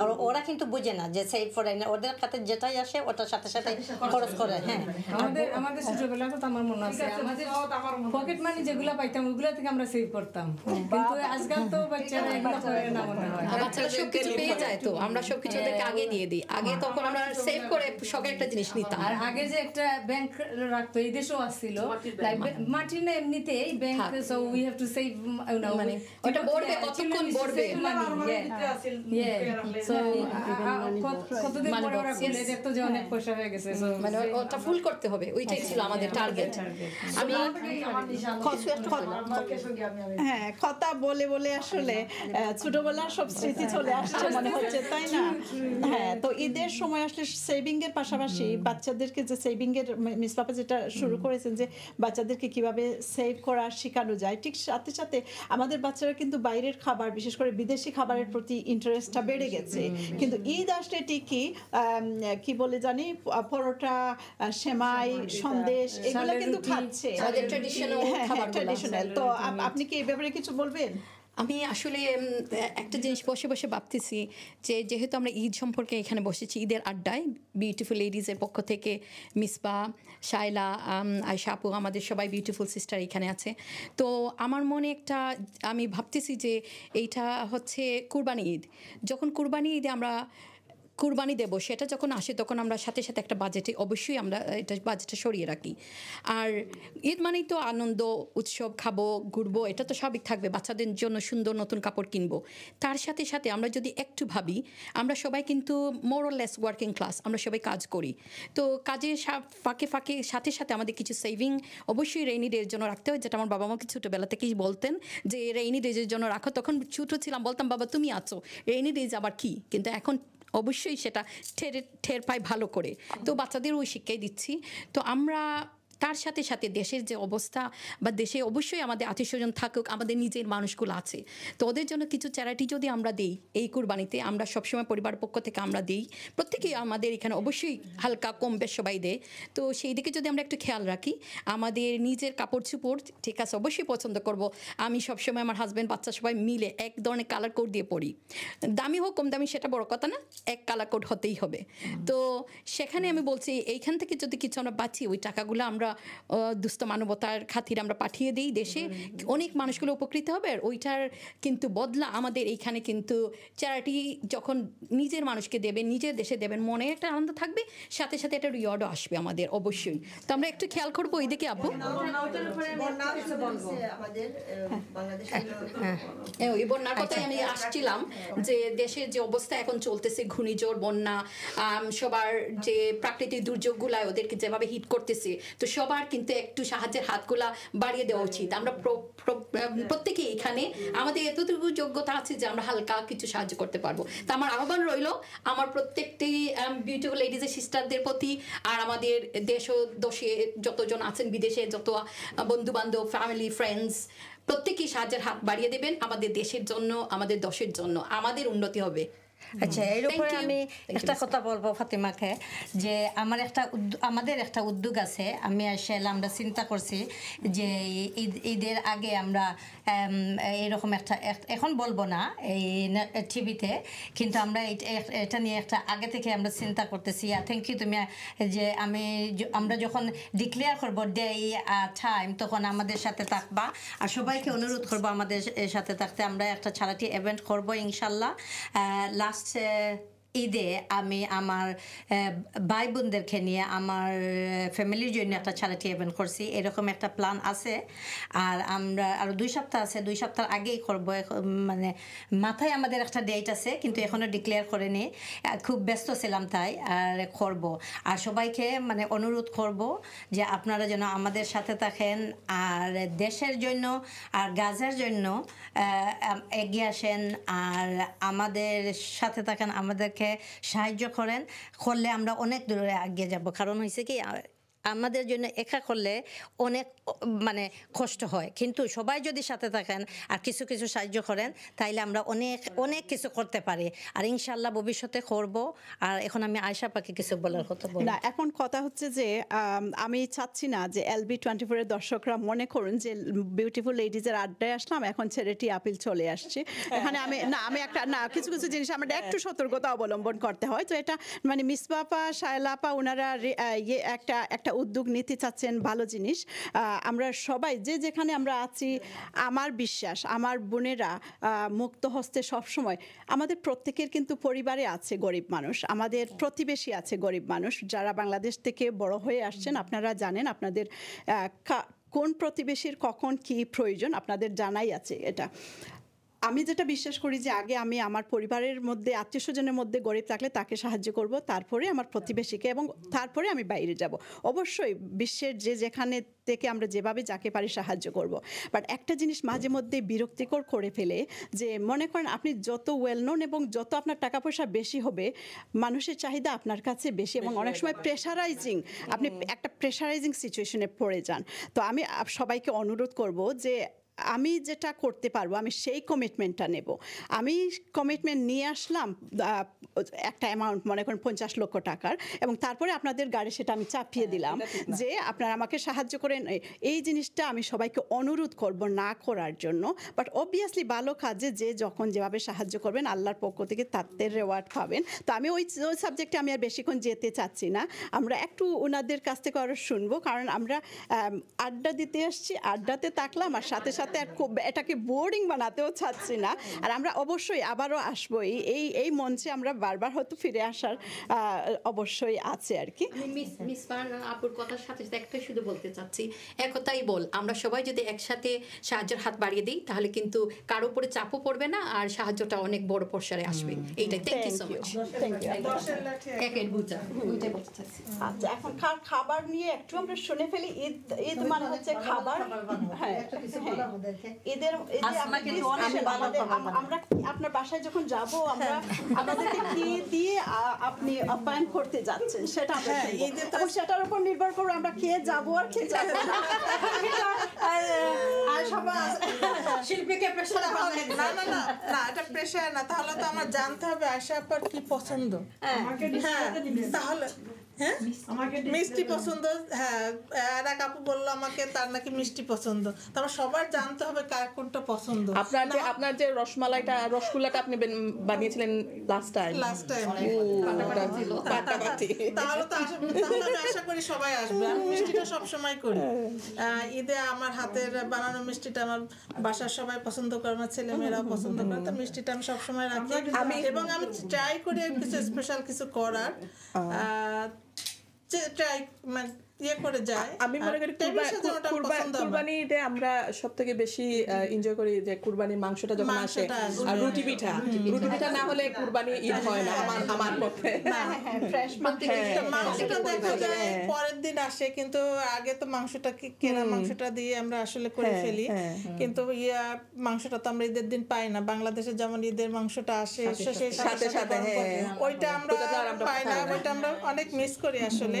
আর ওরা কিন্তু বুঝে না যে সেই ফরে ওদের কাছে যেটাই আসে ওটার সাথে সাথে খরচ করে হ্যাঁ আমাদের আমাদের ছোটবেলা তো আমার মনে আছে আমাদের পকেট মানি যেগুলো পাইতাম ওগুলো থেকে আমরা সেভ করতাম হ্যাঁ। কিন্তু আজকাল তো বাচ্চারা এগুলো করে না মনে হয় বাচ্চারা পেয়ে যায় তো আমরা ওদেরকে আগে দিয়ে দিই আগে হ্যাঁ, তখন আমরা সেভ করে শখের একটা জিনিস নিতাম আর আগে যে একটা ব্যাংক রাখতো এই দেশেও আসছিল মাটি না এমনিতেই bank so we have to save মানে ওটা বড়বে কতক্ষণ বড়বে ইয়ে মানে ওটা ফুল করতে হবে ওইটাই ছিল আমাদের টার্গেট আমি হ্যাঁ কথা বলে বলে আসলে ছোটবেলার সব স্মৃতি চলে আসছে মনে হচ্ছে তাই না হ্যাঁ তো ঈদের সময় আসলে সেভিং এর পাশাপাশি বাচ্চাদেরকে যে সেভিং এর মিস পাপা যেটা শুরু করেছেন যে বাচ্চাদেরকে কিভাবে সেভ করা শেখানো যায় ঠিক সাথে সাথে আমাদের বাচ্চারা কিন্তু বাইরের খাবার বিশেষ করে বিদেশি খাবারের প্রতি ইন্টারেস্টটা বেড়ে গেছে হয়েছে কিন্তু ঈদ আসলে ঠিকই কি বলে জানি পরোটা সেমাই সন্দেশ হ্যাঁ। এগুলো কিন্তু খাচ্ছে হ্যাঁ, হ্যাঁ, তো আপনি কি এই ব্যাপারে কিছু বলবেন আমি আসলে একটা জিনিস বসে বসে ভাবতেছি যে যেহেতু আমরা ঈদ সম্পর্কে এখানে বসেছি ঈদের আড্ডায় বিউটিফুল লেডিজের পক্ষ থেকে মিসবা শায়লা আয়সা আপু আমাদের সবাই বিউটিফুল সিস্টার এখানে আছে তো আমার মনে একটা আমি ভাবতেছি যে এইটা হচ্ছে কুরবানি ঈদ যখন কুরবানি ঈদে আমরা কুরবানি দেব সেটা যখন আসে তখন আমরা সাথে সাথে একটা বাজেটে অবশ্যই আমরা এটা বাজেটটা সরিয়ে রাখি আর ঈদ মানেই তো আনন্দ উৎসব খাবো ঘুরবো এটা তো স্বাভাবিক থাকবে বাচ্চাদের জন্য সুন্দর নতুন কাপড় কিনবো তার সাথে সাথে আমরা যদি একটু ভাবি আমরা সবাই কিন্তু মোরলেস ওয়ার্কিং ক্লাস আমরা সবাই কাজ করি তো কাজে ফাঁকে ফাঁকে সাথে সাথে আমাদের কিছু সেভিং অবশ্যই রেইনি ডের জন্য রাখতে হয় যেটা আমার বাবা মাকে ছোটোবেলা থেকেই বলতেন যে রেইনি ডেজের জন্য রাখো তখন ছোটো ছিলাম বলতাম বাবা তুমি আছো রেইনি ডেজ আবার কি কিন্তু এখন অবশ্যই সেটা ঠের ঠের পায় ভালো করে তো বাচ্চাদের ওই শিক্ষাই দিচ্ছি তো আমরা তার সাথে সাথে দেশের যে অবস্থা বা দেশে অবশ্যই আমাদের আত্মীয়স্বজন থাকুক আমাদের নিজের মানুষগুলো আছে তো ওদের জন্য কিছু চ্যারিটি যদি আমরা দিই এই কুরবানিতে আমরা সবসময় পরিবার পক্ষ থেকে আমরা দিই প্রত্যেকেই আমাদের এখানে অবশ্যই হালকা কম বেশ সবাই দেয় তো সেই দিকে যদি আমরা একটু খেয়াল রাখি আমাদের নিজের কাপড় চুপড় ঠিক আছে অবশ্যই পছন্দ করব আমি সবসময় আমার হাজব্যান্ড বাচ্চা সবাই মিলে এক ধরনের কালার কোড দিয়ে পড়ি দামি হোক কম দামি সেটা বড় কথা না এক কালার কোড হতেই হবে তো সেখানে আমি বলছি এইখান থেকে যদি কিছু আমরা বাঁচি ওই টাকাগুলো আমরা আমরা দুস্থ মানবতার খাতির আমরা পাঠিয়ে দিই দেশে অনেক মানুষগুলো উপকৃত হবে আর ওইটার কিন্তু বদলা আমাদের এইখানে কিন্তু চ্যারিটি যখন নিজের মানুষকে দেবেন নিজের দেশে দেবেন মনে একটা আনন্দ থাকবে সাথে সাথে একটা রিওয়ার্ডও আসবে আমাদের অবশ্যই তো আমরা একটু খেয়াল করবো ওই দিকে আপু ওই হ্যাঁ। বন্যার কথায় আমি আসছিলাম যে দেশের যে অবস্থা এখন চলতেছে ঘূর্ণিঝড় বন্যা সবার যে প্রাকৃতিক দুর্যোগগুলায় ওদেরকে যেভাবে হিট করতেছে তো সবার কিন্তু একটু সাহায্যের হাতগুলা বাড়িয়ে দেওয়া উচিত আমরা হ্যাঁ। প্রত্যেকে এখানে আমাদের এতটুকু যোগ্যতা আছে যে আমরা হালকা কিছু সাহায্য করতে পারবো তা আমার আহ্বান রইল আমার প্রত্যেকটি বিউটিফুল লেডিজের সিস্টারদের প্রতি আর আমাদের দেশ দোষে যতজন আছেন বিদেশে যত বন্ধু বান্ধব ফ্যামিলি ফ্রেন্ডস প্রত্যেকেই সাহায্যের হাত বাড়িয়ে দেবেন আমাদের দেশের জন্য আমাদের দশের জন্য আমাদের উন্নতি হবে আচ্ছা এর উপরে আমি একটা কথা বলবো ফাতিমাকে যে আমার একটা আমাদের একটা উদ্যোগ আছে আমি আসলে আমরা চিন্তা করছি যে ঈদের আগে আমরা এরকম একটা এখন বলবো না এই টিভিতে কিন্তু আমরা এটা নিয়ে একটা আগে থেকে আমরা চিন্তা করতেছি আর থ্যাংক ইউ তুমি যে আমি আমরা যখন ডিক্লেয়ার করবো ডে টাইম তখন আমাদের সাথে থাকবা আর সবাইকে অনুরোধ করবো আমাদের সাথে থাকতে আমরা একটা ছাড়াটি ইভেন্ট করবো ইনশাল্লাহ লাস্ট to ঈদে আমি আমার ভাই বোনদেরকে নিয়ে আমার ফ্যামিলির জন্য একটা চ্যারিটি ইভেন্ট করছি এরকম একটা প্ল্যান আছে আর আমরা আরও দুই সপ্তাহ আছে দুই সপ্তাহ আগেই করব মানে মাথায় আমাদের একটা ডেট আছে কিন্তু এখনও ডিক্লেয়ার করেনি খুব ব্যস্ত ছিলাম তাই আর করব আর সবাইকে মানে অনুরোধ করব যে আপনারা যেন আমাদের সাথে থাকেন আর দেশের জন্য আর গাজার জন্য এগিয়ে আসেন আর আমাদের সাথে থাকেন আমাদের আমাদেরকে সাহায্য করেন করলে আমরা অনেক দূরে এগিয়ে যাব কারণ হয়েছে কি আমাদের জন্য একা করলে অনেক মানে কষ্ট হয় কিন্তু সবাই যদি সাথে থাকেন আর কিছু কিছু সাহায্য করেন তাইলে আমরা অনেক অনেক কিছু করতে পারি আর ইনশাল্লাহ ভবিষ্যতে করব আর এখন আমি আয়সা পাখি কিছু বলার কথা বলি না এখন কথা হচ্ছে যে আমি চাচ্ছি না যে এলবি টোয়েন্টি ফোরের দর্শকরা মনে করুন যে বিউটিফুল লেডিজের আড্ডায় আসলাম এখন ছেলেটি আপিল চলে আসছে এখানে আমি না আমি একটা না কিছু কিছু জিনিস আমাদের একটু সতর্কতা অবলম্বন করতে হয় তো এটা মানে মিসবাপা সায়লাপা ওনারা ইয়ে, একটা একটা উদ্যোগ নিতে চাচ্ছেন ভালো জিনিস আমরা সবাই যে যেখানে আমরা আছি আমার বিশ্বাস আমার বোনেরা মুক্ত হস্তে সবসময় আমাদের প্রত্যেকের কিন্তু পরিবারে আছে গরিব মানুষ আমাদের প্রতিবেশী আছে গরিব মানুষ যারা বাংলাদেশ থেকে বড় হয়ে আসছেন আপনারা জানেন আপনাদের কোন প্রতিবেশীর কখন কি প্রয়োজন আপনাদের জানাই আছে এটা আমি যেটা বিশ্বাস করি যে আগে আমি আমার পরিবারের মধ্যে আত্মীয় স্বজনের মধ্যে গরিব থাকলে তাকে সাহায্য করব তারপরে আমার প্রতিবেশীকে এবং তারপরে আমি বাইরে যাব অবশ্যই বিশ্বের যে যেখানে থেকে আমরা যেভাবে যাকে পারি সাহায্য করব বাট একটা জিনিস মাঝে মধ্যে বিরক্তিকর করে ফেলে যে মনে করেন আপনি যত ওয়েল নোন এবং যত আপনার টাকা পয়সা বেশি হবে মানুষের চাহিদা আপনার কাছে বেশি এবং অনেক সময় প্রেশারাইজিং আপনি একটা প্রেশারাইজিং সিচুয়েশনে পড়ে যান তো আমি সবাইকে অনুরোধ করব যে আমি যেটা করতে পারবো আমি সেই কমিটমেন্টটা নেব আমি কমিটমেন্ট নিয়ে আসলাম একটা অ্যামাউন্ট মনে করেন পঞ্চাশ লক্ষ টাকার এবং তারপরে আপনাদের গাড়ি সেটা আমি চাপিয়ে হ্যাঁ, দিলাম যে আপনারা আমাকে সাহায্য করেন এই জিনিসটা আমি সবাইকে অনুরোধ করব না করার জন্য বাট অবভিয়াসলি ভালো কাজে যে যখন যেভাবে সাহায্য করবেন আল্লাহর পক্ষ থেকে তাতে রেওয়ার্ড পাবেন তো আমি ওই সাবজেক্টে আমি আর বেশিক্ষণ যেতে চাচ্ছি না আমরা একটু ওনাদের কাছ থেকে আরও শুনবো কারণ আমরা আড্ডা দিতে আসছি আড্ডাতে তাকলাম আর সাথে সাথে এটাকে বোরিং বানাতেও চাচ্ছি না আর আমরা অবশ্যই আবারও আসবো এই এই মঞ্চে আমরা বারবার হয়তো ফিরে আসার অবশ্যই আছে আর কি আপুর কথার সাথে একটাই শুধু বলতে চাচ্ছি একতাই বল আমরা সবাই যদি একসাথে সাহায্যের হাত বাড়িয়ে দিই তাহলে কিন্তু কারো উপরে চাপও পড়বে না আর সাহায্যটা অনেক বড় পর্সারে আসবে এইটাই থ্যাংক ইউ সো মাচ আচ্ছা এখন খাবার নিয়ে একটু আমরা শুনে ফেলি ঈদ ঈদ মানে হচ্ছে খাবার হ্যাঁ আচ্ছা, আপনার বাসায় যখন যাব হ্যাঁ। আমরা আমাদেরকে কি দিয়ে আপনি আপ্যায়ন করতে যাচ্ছেন সেটা হ্যাঁ, সেটার উপর নির্ভর করে আমরা খেয়ে যাব আর খেয়ে যাবো হ্যাঁ। তাহলে তো আমার জানতে হবে আশা আপার কি পছন্দ হ্যাঁ তাহলে হ্যাঁ? মিষ্টি পছন্দ হ্যাঁ আর এক আপু বললো আমাকে তার নাকি মিষ্টি পছন্দ তারপর সবার জানতে হবে কার কোনটা পছন্দ আপনার যে আপনার যে রসমালাইটা রসগোল্লাটা আপনি বানিয়েছিলেন লাস্ট টাইম লাস্ট টাইম তাহলে তো আশা করি সবাই আসবে আমি মিষ্টিটা সব সময় করি ঈদে আমার হাতের বানানো মিষ্টিটা আমার বাসার সবাই পছন্দ করে আমার ছেলে মেয়েরাও পছন্দ করে তো মিষ্টিটা আমি সব সময় রাখি এবং আমি ট্রাই করি কিছু স্পেশাল কিছু করার 这这，蛮。ইয়ে মাংসটা পরের দিন আসে কিন্তু আগে তো মাংসটা কেনা মাংসটা দিয়ে আমরা আসলে করে হ্যাঁ, ফেলি হ্যাঁ, কিন্তু ইয়া মাংসটা তো আমরা ঈদের দিন পাই না বাংলাদেশে যেমন ঈদের মাংসটা আসে সাথে সাথে হ্যাঁ। ওইটা আমরা পাই না ওইটা আমরা অনেক মিস করি আসলে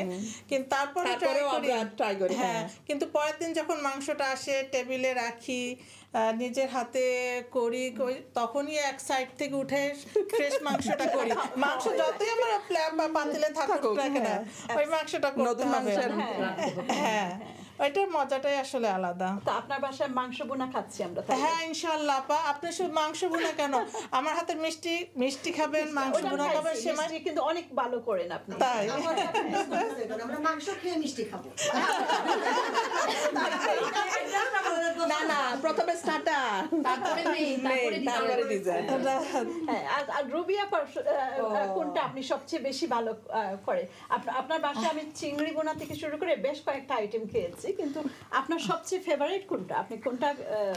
কিন্তু তারপর হ্যাঁ, হ্যাঁ। কিন্তু পরের দিন যখন মাংসটা আসে টেবিলে রাখি নিজের হাতে করি তখনই এক সাইড থেকে উঠে ফ্রেশ মাংসটা করি <laughs> মাংস যতই আমার প্ল্যান বা পাতিলে থাকুক হ্যাঁ। ওই মাংসটা নতুন হবে হ্যাঁ ওইটার মজাটাই আসলে আলাদা তো আপনার বাসায় মাংস খাচ্ছি আমরা হ্যাঁ ইনশাল্লাহ আপা আপনি শুধু মাংস কেন আমার হাতে মিষ্টি মিষ্টি খাবেন মাংস খাবেন কিন্তু অনেক ভালো করেন আপনি তাই আমরা মাংস খেয়ে মিষ্টি খাবো কোনটা আপনি সবচেয়ে বেশি ভালো আপনার বাসায় আমি চিংড়ি বোনা থেকে শুরু করে বেশ কয়েকটা আইটেম খেয়েছি বলছি কিন্তু আপনার সবচেয়ে ফেভারিট কোনটা আপনি কোনটা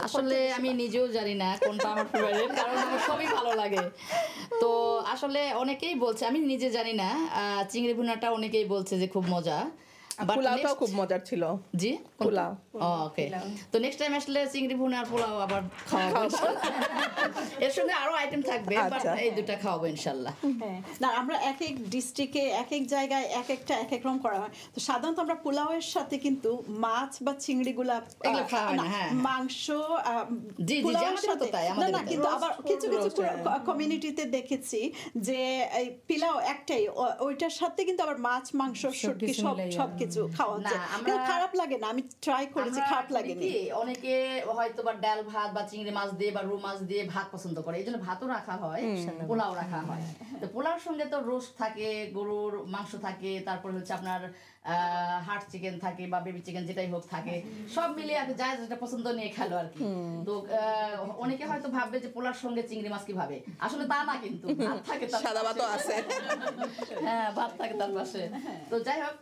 আসলে আমি নিজেও জানি না কোনটা আমার ফেভারিট কারণ আমার সবই ভালো লাগে তো আসলে অনেকেই বলছে আমি নিজে জানি না চিংড়ি ভুনাটা অনেকেই বলছে যে খুব মজা আমরা সাধারণত আমরা পোলাওয়ের সাথে কিন্তু মাছ বা চিংড়ি গুলা না হ্যাঁ, হ্যাঁ। মাংস কিন্তু আবার কিছু কিছু হ্যাঁ। কমিউনিটিতে দেখেছি যে পিলাও একটাই ওইটার সাথে কিন্তু আবার মাছ মাংস সব সব কিছু কিছু খাওয়াচ্ছে আমার খারাপ লাগে না আমি ট্রাই করেছি খারাপ লাগে না অনেকে হয়তো বা ডাল ভাত বা চিংড়ি মাছ দিয়ে বা রু মাছ দিয়ে ভাত পছন্দ করে এই জন্য ভাতও রাখা হয় পোলাও রাখা হয় তো পোলাওর সঙ্গে তো রোস্ট থাকে গরুর মাংস থাকে তারপরে হচ্ছে আপনার হার্ট চিকেন থাকে বা বেবি চিকেন যেটাই হোক থাকে সব মিলে আর যা যেটা পছন্দ নিয়ে খেলো আর কি তো অনেকে হয়তো ভাববে যে পোলার সঙ্গে চিংড়ি মাছ কি ভাবে আসলে তা না কিন্তু ভাত থাকে তার সাদা ভাতও আছে হ্যাঁ ভাত থাকে তার পাশে তো যাই হোক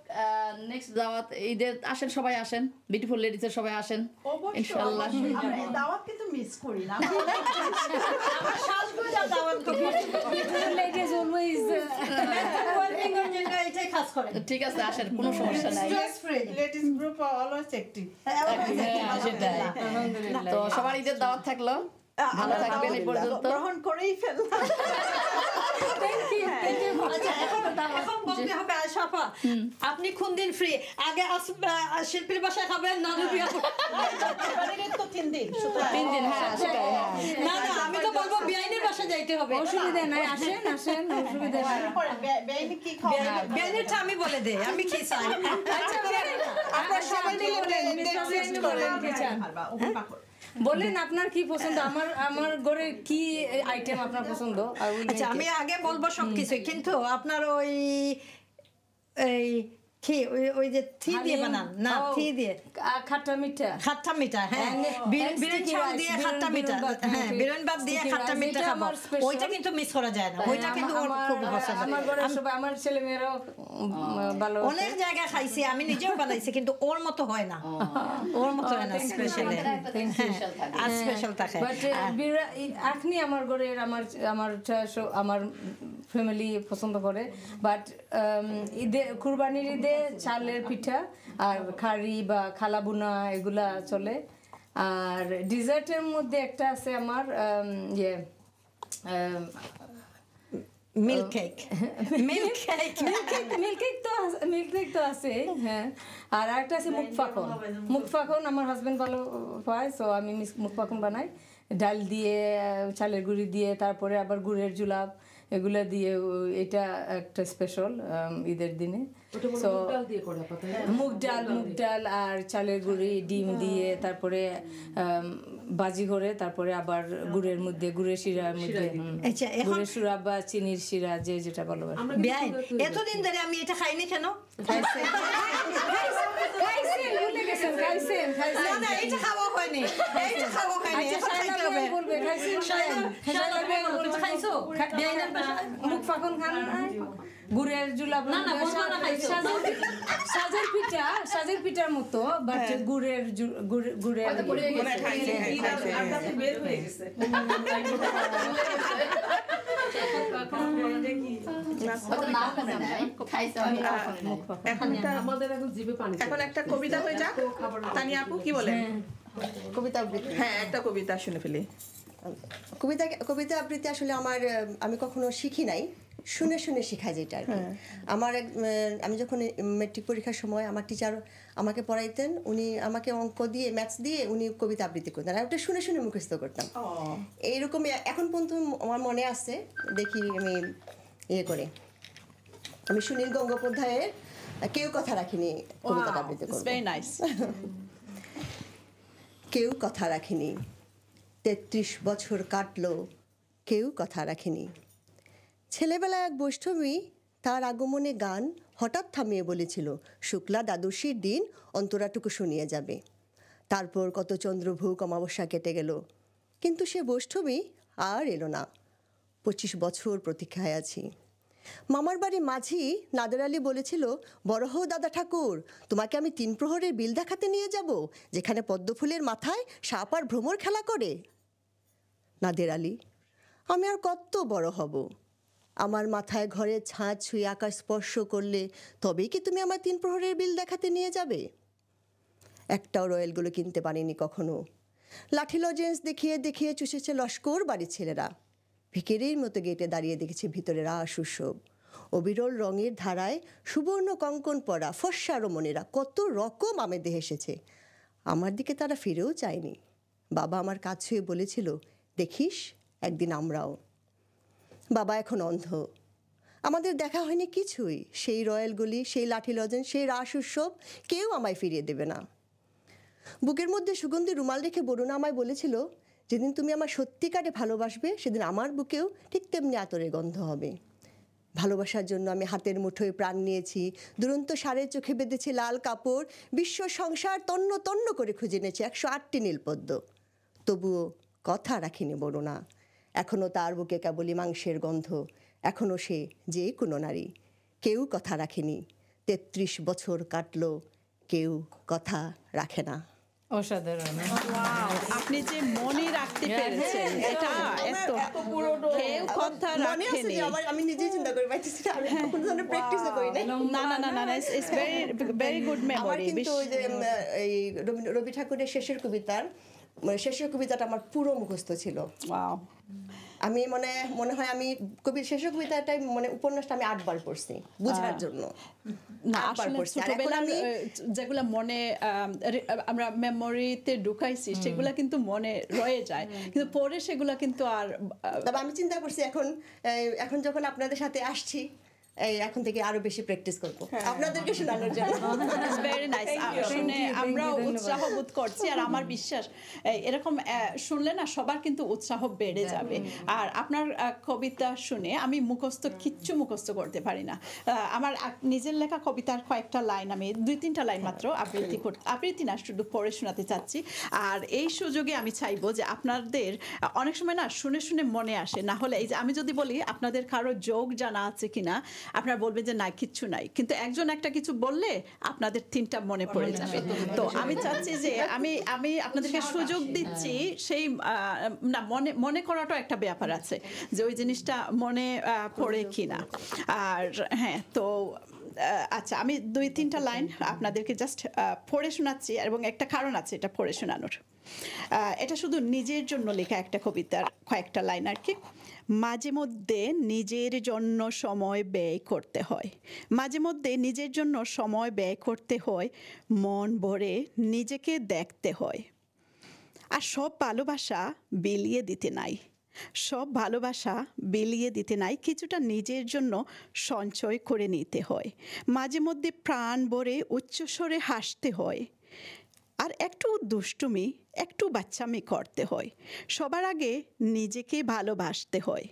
নেক্সট দাওয়াত এই যে আসেন সবাই আসেন বিউটিফুল লেডিজ এর সবাই আসেন ইনশাআল্লাহ আমরা হ্যাঁ। দাওয়াত কিন্তু মিস করি না আমরা দাওয়াত করি বিউটিফুল লেডিজ অলওয়েজ ঠিক আছে আসেন কোনো হ্যাঁ, হ্যাঁ, তো সবার ঈদের দাওয়াত থাকলো ভালো থাকবেন এই পর্যন্ত গ্রহণ করেই <laughs> আচ্ছা, আপনি কোন দিন ফ্রি আগে শিল্পীর বাসায় খাবেন না যাইতে হবে অসুবিধা নাই আসেন আসেন অসুবিধা হ্যাঁ, নাই আমি বলে আমি কি চাই আচ্ছা, আচ্ছা, হ্যাঁ? বলেন আপনার কি পছন্দ আমার আমার ঘরে কি আইটেম আপনার পছন্দ আচ্ছা আমি আগে বলবো সবকিছু কিন্তু আপনার ওই এই হ্যাঁ, হ্যাঁ, ওর অনেক খাইছি আমি নিজেও বানাইছি কিন্তু ওর মতো হয় না ওর মতো হয় না আর স্পেশাল হ্যাঁ, থাকে আপনি uh, আমার ঘরে আমার আমার আমার ফ্যামিলি পছন্দ করে বাট um, ঈদে কুরবানির ঈদে শীতে চালের পিঠা আর খারি বা খালাবুনা এগুলা চলে আর ডিজার্টের মধ্যে একটা আছে আমার ইয়ে তো আছে হ্যাঁ আর একটা আছে মুখফাকন মুখফাকন আমার ভালো আমি বানাই ডাল দিয়ে চালের গুঁড়ি দিয়ে তারপরে আবার গুড়ের জুলাপ এগুলা দিয়ে এটা একটা স্পেশাল ঈদের দিনে মুগ ডাল মুগ ডাল আর চালের গুঁড়ি ডিম দিয়ে তারপরে বাজি করে তারপরে আবার গুড়ের মধ্যে গুড়ের শিরার মধ্যে গুড়ের শিরা বা চিনির শিরা যে যেটা বলো এতদিন ধরে আমি এটা খাইনি কেন মুখ ফাখন খান গুড়ের না না সাজের সাজের পিঠা সাজের পিঠার মতো বাট হ্যাঁ। গুড়ের গুড়ের ইয়ে। মানে হ্যাঁ। এখন একটা কবিতা হয়ে যাক তানি আপু কি বলে হ্যাঁ। কবিতা হ্যাঁ একটা কবিতা শুনে ফেলি কবিতা কবিতা আবৃত্তি আসলে আমার আমি কখনো শিখি নাই শুনে শুনে শেখা যেটা আর কি হ্যাঁ। আমার আমি যখন মেট্রিক পরীক্ষার সময় আমার টিচার আমাকে পড়াইতেন উনি আমাকে অঙ্ক দিয়ে ম্যাথস দিয়ে উনি কবিতা আবৃত্তি করতেন আর ওটা শুনে শুনে মুখস্থ করতাম এইরকম এখন পর্যন্ত আমার মনে আছে দেখি আমি ইয়ে করে আমি সুনীল গঙ্গোপাধ্যায়ের কেউ কথা রাখিনি কবিতা আবৃত্তি নাইস <laughs> কেউ কথা রাখিনি তেত্রিশ বছর কাটলো কেউ কথা রাখিনি ছেলেবেলায় এক বৈষ্ণবী তার আগমনে গান হঠাৎ থামিয়ে বলেছিল শুক্লা দ্বাদশীর দিন অন্তরাটুকু শুনিয়ে যাবে তারপর কত চন্দ্রভোগ অমাবস্যা কেটে গেল কিন্তু সে বৈষ্ণবী আর এলো না পঁচিশ বছর প্রতীক্ষায় আছি মামার বাড়ি মাঝি নাদের আলী বলেছিল বড় হো দাদা ঠাকুর তোমাকে আমি তিন প্রহরের বিল দেখাতে নিয়ে যাব যেখানে পদ্মফুলের মাথায় সাপ আর ভ্রমর খেলা করে নাদের আলী আমি আর কত বড় হব আমার মাথায় ঘরের ছাঁচ ছুঁয়ে আকাশ স্পর্শ করলে তবেই কি তুমি আমার তিন প্রহরের বিল দেখাতে নিয়ে যাবে একটাও রয়েলগুলো কিনতে পারিনি কখনো লাঠি লজেন্স দেখিয়ে দেখিয়ে চুষেছে লস্কর বাড়ির ছেলেরা ভিকেরের মতো গেটে দাঁড়িয়ে দেখেছি ভিতরে রাস উৎসব অবিরল রঙের ধারায় সুবর্ণ কঙ্কন পরা ফর্সা মনেরা কত রকম আমেদে এসেছে আমার দিকে তারা ফিরেও চায়নি বাবা আমার কাছ ছুঁয়ে বলেছিল দেখিস একদিন আমরাও বাবা এখন অন্ধ আমাদের দেখা হয়নি কিছুই সেই রয়্যাল গলি সেই লাঠি লজেন সেই রাস উৎসব কেউ আমায় ফিরিয়ে দেবে না বুকের মধ্যে সুগন্ধি রুমাল রেখে বরুণা আমায় বলেছিল যেদিন তুমি আমার সত্যিকারে ভালোবাসবে সেদিন আমার বুকেও ঠিক তেমনি আতরের গন্ধ হবে ভালোবাসার জন্য আমি হাতের মুঠোয় প্রাণ নিয়েছি দুরন্ত সারের চোখে বেঁধেছি লাল কাপড় বিশ্ব সংসার তন্ন তন্ন করে খুঁজে নিয়েছি একশো আটটি নীলপদ্ম তবুও কথা রাখিনি বড় না এখনও তার বুকে কেবলই মাংসের গন্ধ এখনও সে যে কোনো নারী কেউ কথা রাখেনি তেত্রিশ বছর কাটল কেউ কথা রাখে না হ্যাঁ, হ্যাঁ, হ্যাঁ। এটা রবি ঠাকুরের শেষের কবিতার মানে শেষের কবিতাটা আমার পুরো মুখস্থ ছিল আমি মানে মনে হয় আমি কবির শেষ কবিতাটাই মানে উপন্যাসটা আমি আটবার পড়ছি বুঝার জন্য যেগুলা মনে আমরা মেমোরিতে ঢুকাইছি সেগুলা কিন্তু মনে রয়ে যায় কিন্তু পরে সেগুলা কিন্তু আর তবে আমি চিন্তা করছি এখন এখন যখন আপনাদের সাথে আসছি এই এখন থেকে আরো বেশি প্র্যাকটিস করবো হ্যাঁ। আপনাদেরকে শোনানোর জন্য ভেরি <laughs> নাইস শুনে আমরা উৎসাহ বোধ করছি আর আমার বিশ্বাস এরকম শুনলে না সবার কিন্তু উৎসাহ বেড়ে যাবে আর আপনার কবিতা শুনে আমি মুখস্থ কিচ্ছু মুখস্থ করতে পারি না আমার নিজের লেখা কবিতার কয়েকটা লাইন আমি দুই তিনটা লাইন মাত্র হ্যাঁ। আবৃত্তি করতে আবৃত্তি না শুধু পড়ে শোনাতে চাচ্ছি আর এই সুযোগে আমি চাইবো যে আপনাদের অনেক সময় না শুনে শুনে মনে আসে না হলে এই যে আমি যদি বলি আপনাদের কারো যোগ জানা আছে কিনা আপনারা বলবেন যে না কিচ্ছু নাই কিন্তু একজন একটা কিছু বললে আপনাদের তিনটা মনে পড়ে যাবে তো আমি চাচ্ছি যে আমি আমি আপনাদেরকে সুযোগ দিচ্ছি সেই না মনে মনে করাটাও একটা ব্যাপার আছে যে ওই জিনিসটা মনে পড়ে কিনা আর হ্যাঁ তো আচ্ছা আমি দুই তিনটা লাইন আপনাদেরকে জাস্ট পড়ে শোনাচ্ছি এবং একটা কারণ আছে এটা পড়ে শোনানোর এটা শুধু নিজের জন্য লেখা একটা কবিতার কয়েকটা লাইন আর কি মাঝে মধ্যে নিজের জন্য সময় ব্যয় করতে হয় মাঝে মধ্যে নিজের জন্য সময় ব্যয় করতে হয় মন ভরে নিজেকে দেখতে হয় আর সব ভালোবাসা বিলিয়ে দিতে নাই সব ভালোবাসা বিলিয়ে দিতে নাই কিছুটা নিজের জন্য সঞ্চয় করে নিতে হয় মাঝে মধ্যে প্রাণ ভরে উচ্চস্বরে হাসতে হয় আর একটু দুষ্টুমি একটু বাচ্চামি করতে হয় সবার আগে নিজেকে ভালোবাসতে হয়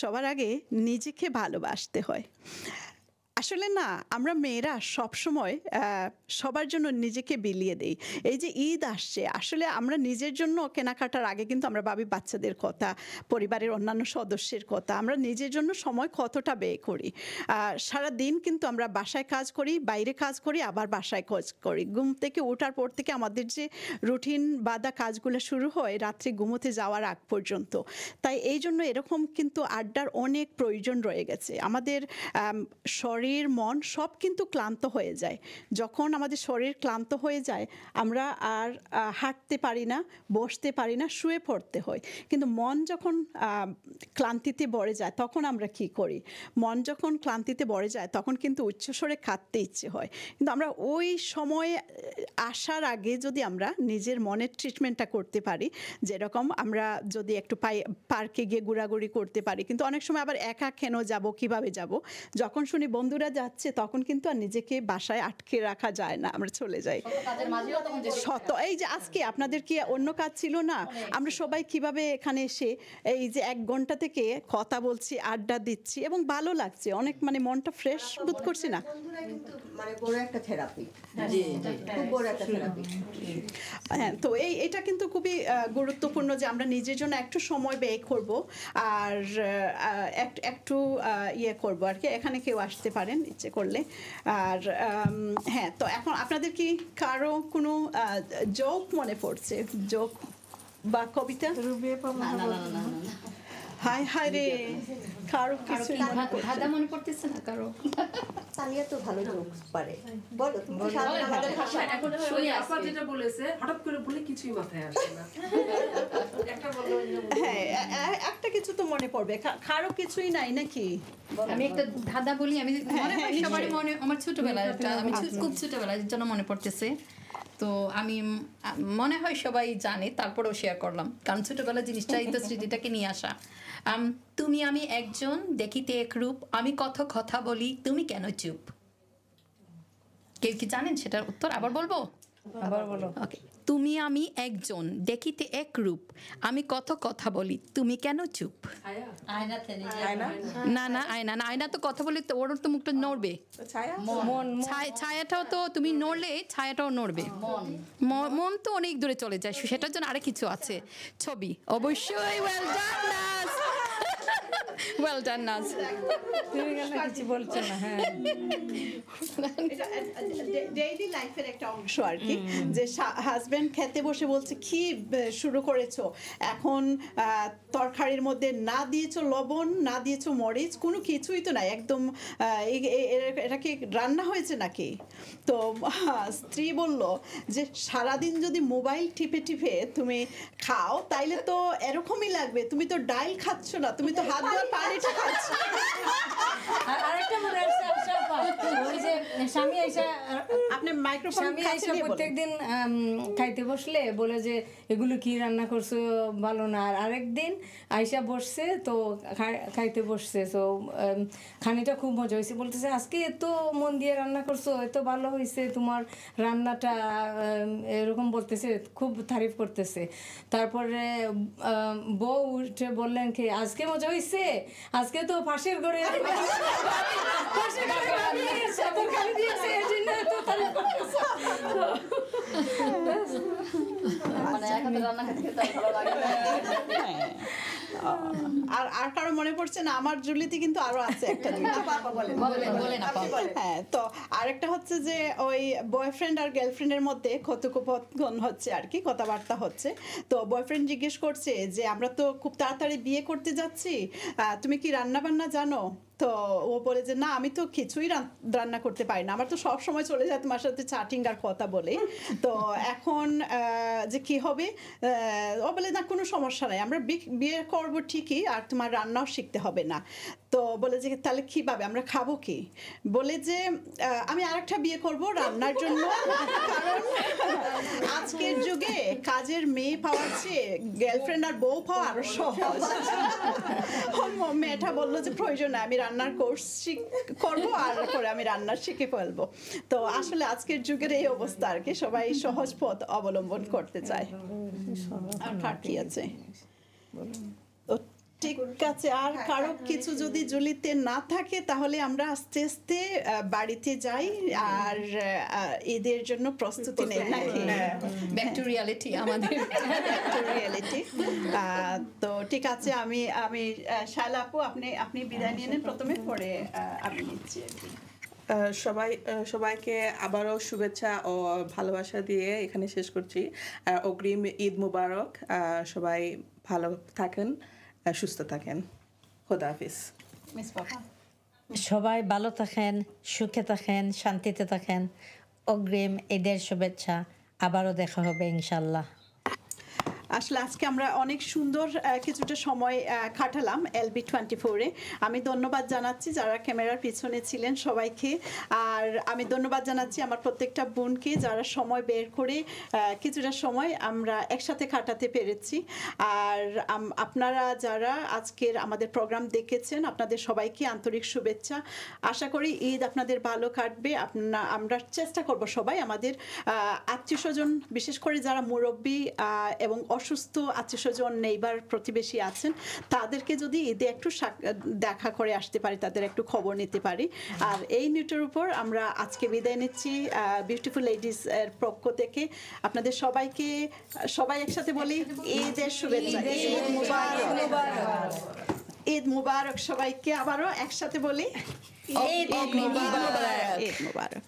সবার আগে নিজেকে ভালোবাসতে হয় আসলে না আমরা মেয়েরা সবসময় সবার জন্য নিজেকে বিলিয়ে দেই এই যে ঈদ আসছে আসলে আমরা নিজের জন্য কেনাকাটার আগে কিন্তু আমরা ভাবি বাচ্চাদের কথা পরিবারের অন্যান্য সদস্যের কথা আমরা নিজের জন্য সময় কতটা ব্যয় করি সারা দিন কিন্তু আমরা বাসায় কাজ করি বাইরে কাজ করি আবার বাসায় কাজ করি ঘুম থেকে ওঠার পর থেকে আমাদের যে রুটিন বাঁধা কাজগুলো শুরু হয় রাত্রে ঘুমোতে যাওয়ার আগ পর্যন্ত তাই এই জন্য এরকম কিন্তু আড্ডার অনেক প্রয়োজন রয়ে গেছে আমাদের শরীর শরীর মন সব কিন্তু ক্লান্ত হয়ে যায় যখন আমাদের শরীর ক্লান্ত হয়ে যায় আমরা আর হাঁটতে পারি না বসতে পারি না শুয়ে পড়তে হয় কিন্তু মন যখন ক্লান্তিতে ভরে যায় তখন আমরা কি করি মন যখন ক্লান্তিতে ভরে যায় তখন কিন্তু উচ্চস্বরে কাঁদতে ইচ্ছে হয় কিন্তু আমরা ওই সময়ে আসার আগে যদি আমরা নিজের মনের ট্রিটমেন্টটা করতে পারি যেরকম আমরা যদি একটু পাই পার্কে গিয়ে ঘোরাঘুরি করতে পারি কিন্তু অনেক সময় আবার একা কেন যাব কিভাবে যাব যখন শুনি বন্ধুরা বন্ধুরা যাচ্ছে তখন কিন্তু আর নিজেকে বাসায় আটকে রাখা যায় না আমরা চলে যাই শত এই যে আজকে আপনাদের কি অন্য কাজ ছিল না আমরা সবাই কিভাবে এখানে এসে এই যে এক ঘন্টা থেকে কথা বলছি আড্ডা দিচ্ছি এবং ভালো লাগছে অনেক মানে মনটা ফ্রেশ বোধ করছি না মানে হ্যাঁ, হ্যাঁ তো এই এটা কিন্তু খুবই গুরুত্বপূর্ণ যে আমরা নিজের জন্য একটু সময় ব্যয় করব আর একটু ইয়ে করব আর কি এখানে কেউ আসতে পারে পারেন ইচ্ছে করলে আর হ্যাঁ তো এখন আপনাদের কি কারো কোনো জোক মনে পড়ছে জোক বা কবিতা না না না না হাই হাই রে কারো কিছু মনে পড়তেছে না কারো তালিয়া তো ভালো লোক পারে বলো তুমি যেটা বলেছে হঠাৎ করে বলে কিছুই মাথায় আসে না একটা হ্যাঁ, কিছু তো মনে পড়বে কারো কিছুই নাই নাকি আমি একটা ধাঁধা বলি আমি হ্যাঁ, মনে হয় হ্যাঁ, সবারই মনে আমার ছোটবেলায় আমি আচ্ছা। খুব ছোটবেলায় জন্য মনে পড়তেছে তো আমি মনে হয় সবাই জানে তারপরেও শেয়ার করলাম কারণ ছোটবেলার জিনিসটাই তো স্মৃতিটাকে নিয়ে আসা তুমি আমি একজন দেখিতে একরূপ আমি কত কথা বলি তুমি কেন চুপ কেউ কি জানেন সেটার উত্তর আবার বলবো আবার বলো ওকে তুমি আমি একজন দেখিতে একরূপ আমি কত কথা বলি তুমি কেন চুপ না না আয়না না আয়না তো কথা বলি তো ওর তো মুখটা নড়বে ছায়াটাও তো তুমি নড়লে ছায়াটাও নড়বে মন তো অনেক দূরে চলে যায় সেটার জন্য আরে কিছু আছে ছবি অবশ্যই well done well done, Naz. একটা অংশ কি যে হাজবেন্ড খেতে বসে বলছে কি শুরু করেছো এখন তরকারির মধ্যে না দিয়েছো লবণ না দিয়েছো মরিচ কোনো কিছুই তো নাই একদম এটা কি রান্না হয়েছে নাকি তো স্ত্রী বলল যে সারাদিন যদি মোবাইল টিপে টিপে তুমি খাও তাইলে তো এরকমই লাগবে তুমি তো ডাইল খাচ্ছ না তুমি তো হাত ধোয়ার পানিটা খাচ্ছি আর আরেকটা মনে আসছে খাইতে বসলে বলে যে এগুলো কি রান্না করছো ভালো না আর আরেকদিন আইসা বসছে তো খাইতে বসছে তো খানিটা খুব মজা হয়েছে বলতেছে আজকে এত মন দিয়ে রান্না করছো এত ভালো হয়েছে তোমার রান্নাটা এরকম বলতেছে খুব তারিফ করতেছে তারপরে বউ উঠে বললেন কি আজকে মজা হয়েছে আজকে তো পাশের ঘরে পাশের <laughs> ঘরে আর আর কারো মনে পড়ছে না আমার জুলিতে কিন্তু আরো আছে একটা হ্যাঁ তো আরেকটা হচ্ছে যে ওই বয়ফ্রেন্ড আর গার্লফ্রেন্ডের মধ্যে কথোপকথন হচ্ছে আর কি কথাবার্তা হচ্ছে তো বয়ফ্রেন্ড জিজ্ঞেস করছে যে আমরা তো খুব তাড়াতাড়ি বিয়ে করতে যাচ্ছি তুমি কি রান্না বান্না জানো তো ও বলে যে না আমি তো কিছুই রান্না করতে পারি না আমার তো সব সময় চলে যায় তোমার সাথে চাটিং আর কথা বলে তো এখন যে কি হবে ও বলে না কোনো সমস্যা নাই আমরা বিয়ে করবো ঠিকই আর তোমার রান্নাও শিখতে হবে না তো বলে যে তাহলে পাবে আমরা খাবো কি বলে যে আমি একটা বিয়ে করব রান্নার জন্য <laughs> আজকের যুগে কাজের মেয়ে পাওয়ার চেয়ে গার্লফ্রেন্ড আর বউ পাওয়া আরো সহজ মেয়েটা বললো যে প্রয়োজন আমি রান্নার কোর্স করব আর পরে আমি রান্নার শিখে ফেলবো তো আসলে আজকের যুগের এই অবস্থা আর কি সবাই সহজ পথ অবলম্বন করতে চায় আর কি আছে ঠিক আছে আর হ্যাঁ, কারো হ্যাঁ, হ্যাঁ, কিছু যদি জুলিতে না থাকে তাহলে আমরা আস্তে আস্তে বাড়িতে যাই আর এদের জন্য প্রস্তুতি নেই নাকি ব্যাক টু রিয়ালিটি আমাদের রিয়ালিটি <laughs> তো ঠিক আছে আমি আমি শালা আপু আপনি আপনি বিদায় নিয়ে নেন প্রথমে পরে আমি নিচ্ছি সবাই সবাইকে আবারও শুভেচ্ছা ও ভালোবাসা দিয়ে এখানে শেষ করছি অগ্রিম ঈদ মুবারক সবাই ভালো থাকেন সুস্থ থাকেন খোদা হাফিজ মিস সবাই ভালো থাকেন সুখে থাকেন শান্তিতে থাকেন অগ্রিম ঈদের শুভেচ্ছা আবারও দেখা হবে ইনশাল্লাহ আসলে আজকে আমরা অনেক সুন্দর কিছুটা সময় কাটালাম এলবি টোয়েন্টি ফোরে আমি ধন্যবাদ জানাচ্ছি যারা ক্যামেরার পিছনে ছিলেন সবাইকে আর আমি ধন্যবাদ জানাচ্ছি আমার প্রত্যেকটা বোনকে যারা সময় বের করে কিছুটা সময় আমরা একসাথে কাটাতে পেরেছি আর আপনারা যারা আজকের আমাদের প্রোগ্রাম দেখেছেন আপনাদের সবাইকে আন্তরিক শুভেচ্ছা আশা করি ঈদ আপনাদের ভালো কাটবে আপনা আমরা চেষ্টা করব সবাই আমাদের আত্মীয় স্বজন বিশেষ করে যারা মুরব্বী এবং অসুস্থ আত্মীয়স্বজন নেইবার প্রতিবেশী আছেন তাদেরকে যদি ঈদে একটু দেখা করে আসতে পারি তাদের একটু খবর নিতে পারি আর এই নিউটার উপর আমরা আজকে বিদায় নিচ্ছি বিউটিফুল লেডিস এর পক্ষ থেকে আপনাদের সবাইকে সবাই একসাথে বলি ঈদের শুভেচ্ছা ঈদ মুবারক ঈদ মুবারক সবাইকে আবারও একসাথে বলি ঈদ মুবারক ঈদ মুবারক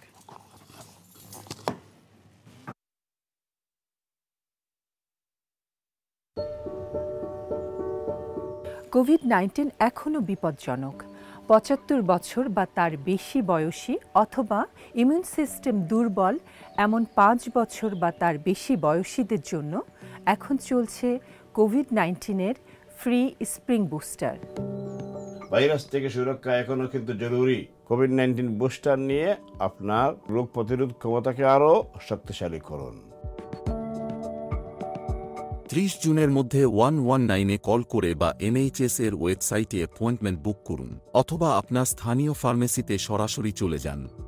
কোভিড নাইন্টিন এখনও বিপজ্জনক পঁচাত্তর বছর বা তার বেশি বয়সী অথবা ইমিউন সিস্টেম দুর্বল এমন পাঁচ বছর বা তার বেশি বয়সীদের জন্য এখন চলছে কোভিড নাইন্টিনের ফ্রি স্প্রিং বুস্টার ভাইরাস থেকে সুরক্ষা এখনও কিন্তু জরুরি কোভিড নাইন্টিন বুস্টার নিয়ে আপনার রোগ প্রতিরোধ ক্ষমতাকে আরও শক্তিশালী করুন ত্রিশ জুনের মধ্যে ওয়ান ওয়ান নাইনে কল করে বা এনএইচএস এর ওয়েবসাইটে অ্যাপয়েন্টমেন্ট বুক করুন অথবা আপনার স্থানীয় ফার্মেসিতে সরাসরি চলে যান